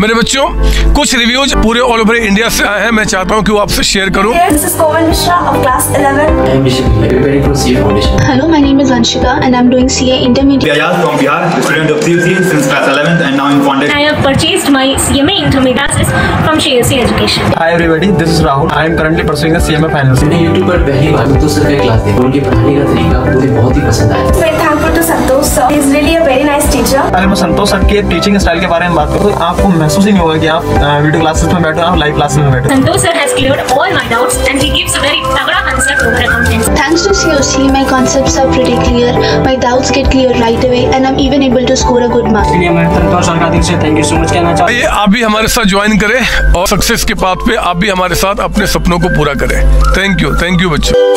A: मेरे बच्चों कुछ रिव्यूज पूरे ऑल ओवर इंडिया से आए हैं मैं चाहता हूँ कि वो आपसे शेयर करूँ
B: hello my name is Anshika and I am doing CA intermediate मैंने YouTube पर पहली बार तो सर क्लास पढ़ाने का तरीका मुझे बहुत ही पसंद आया Santosh sir is really a very nice teacher अगर मैं संतोष सर के टीचिंग स्टाइल के बारे में बात करूँ तो आपको महसूस ही नहीं होगा कि आप वीडियो क्लासेस में बैठे आप लाइव क्लासेस में बैठो Santosh sir has clear all my doubts and he gives a very तगड़ा
A: answer to over accounting thanks to COC my are pretty clear my doubts get clear right away and I am even able to score a good marks इसलिए मैं Santosh sir का दिल से thank you so much कहना चाहता हूं आप भी हमारे साथ ज्वाइन करें और सक्सेस के पाथ पे आप भी हमारे साथ अपने सपनों को पूरा करें थैंक यू थैंक यू बच्चों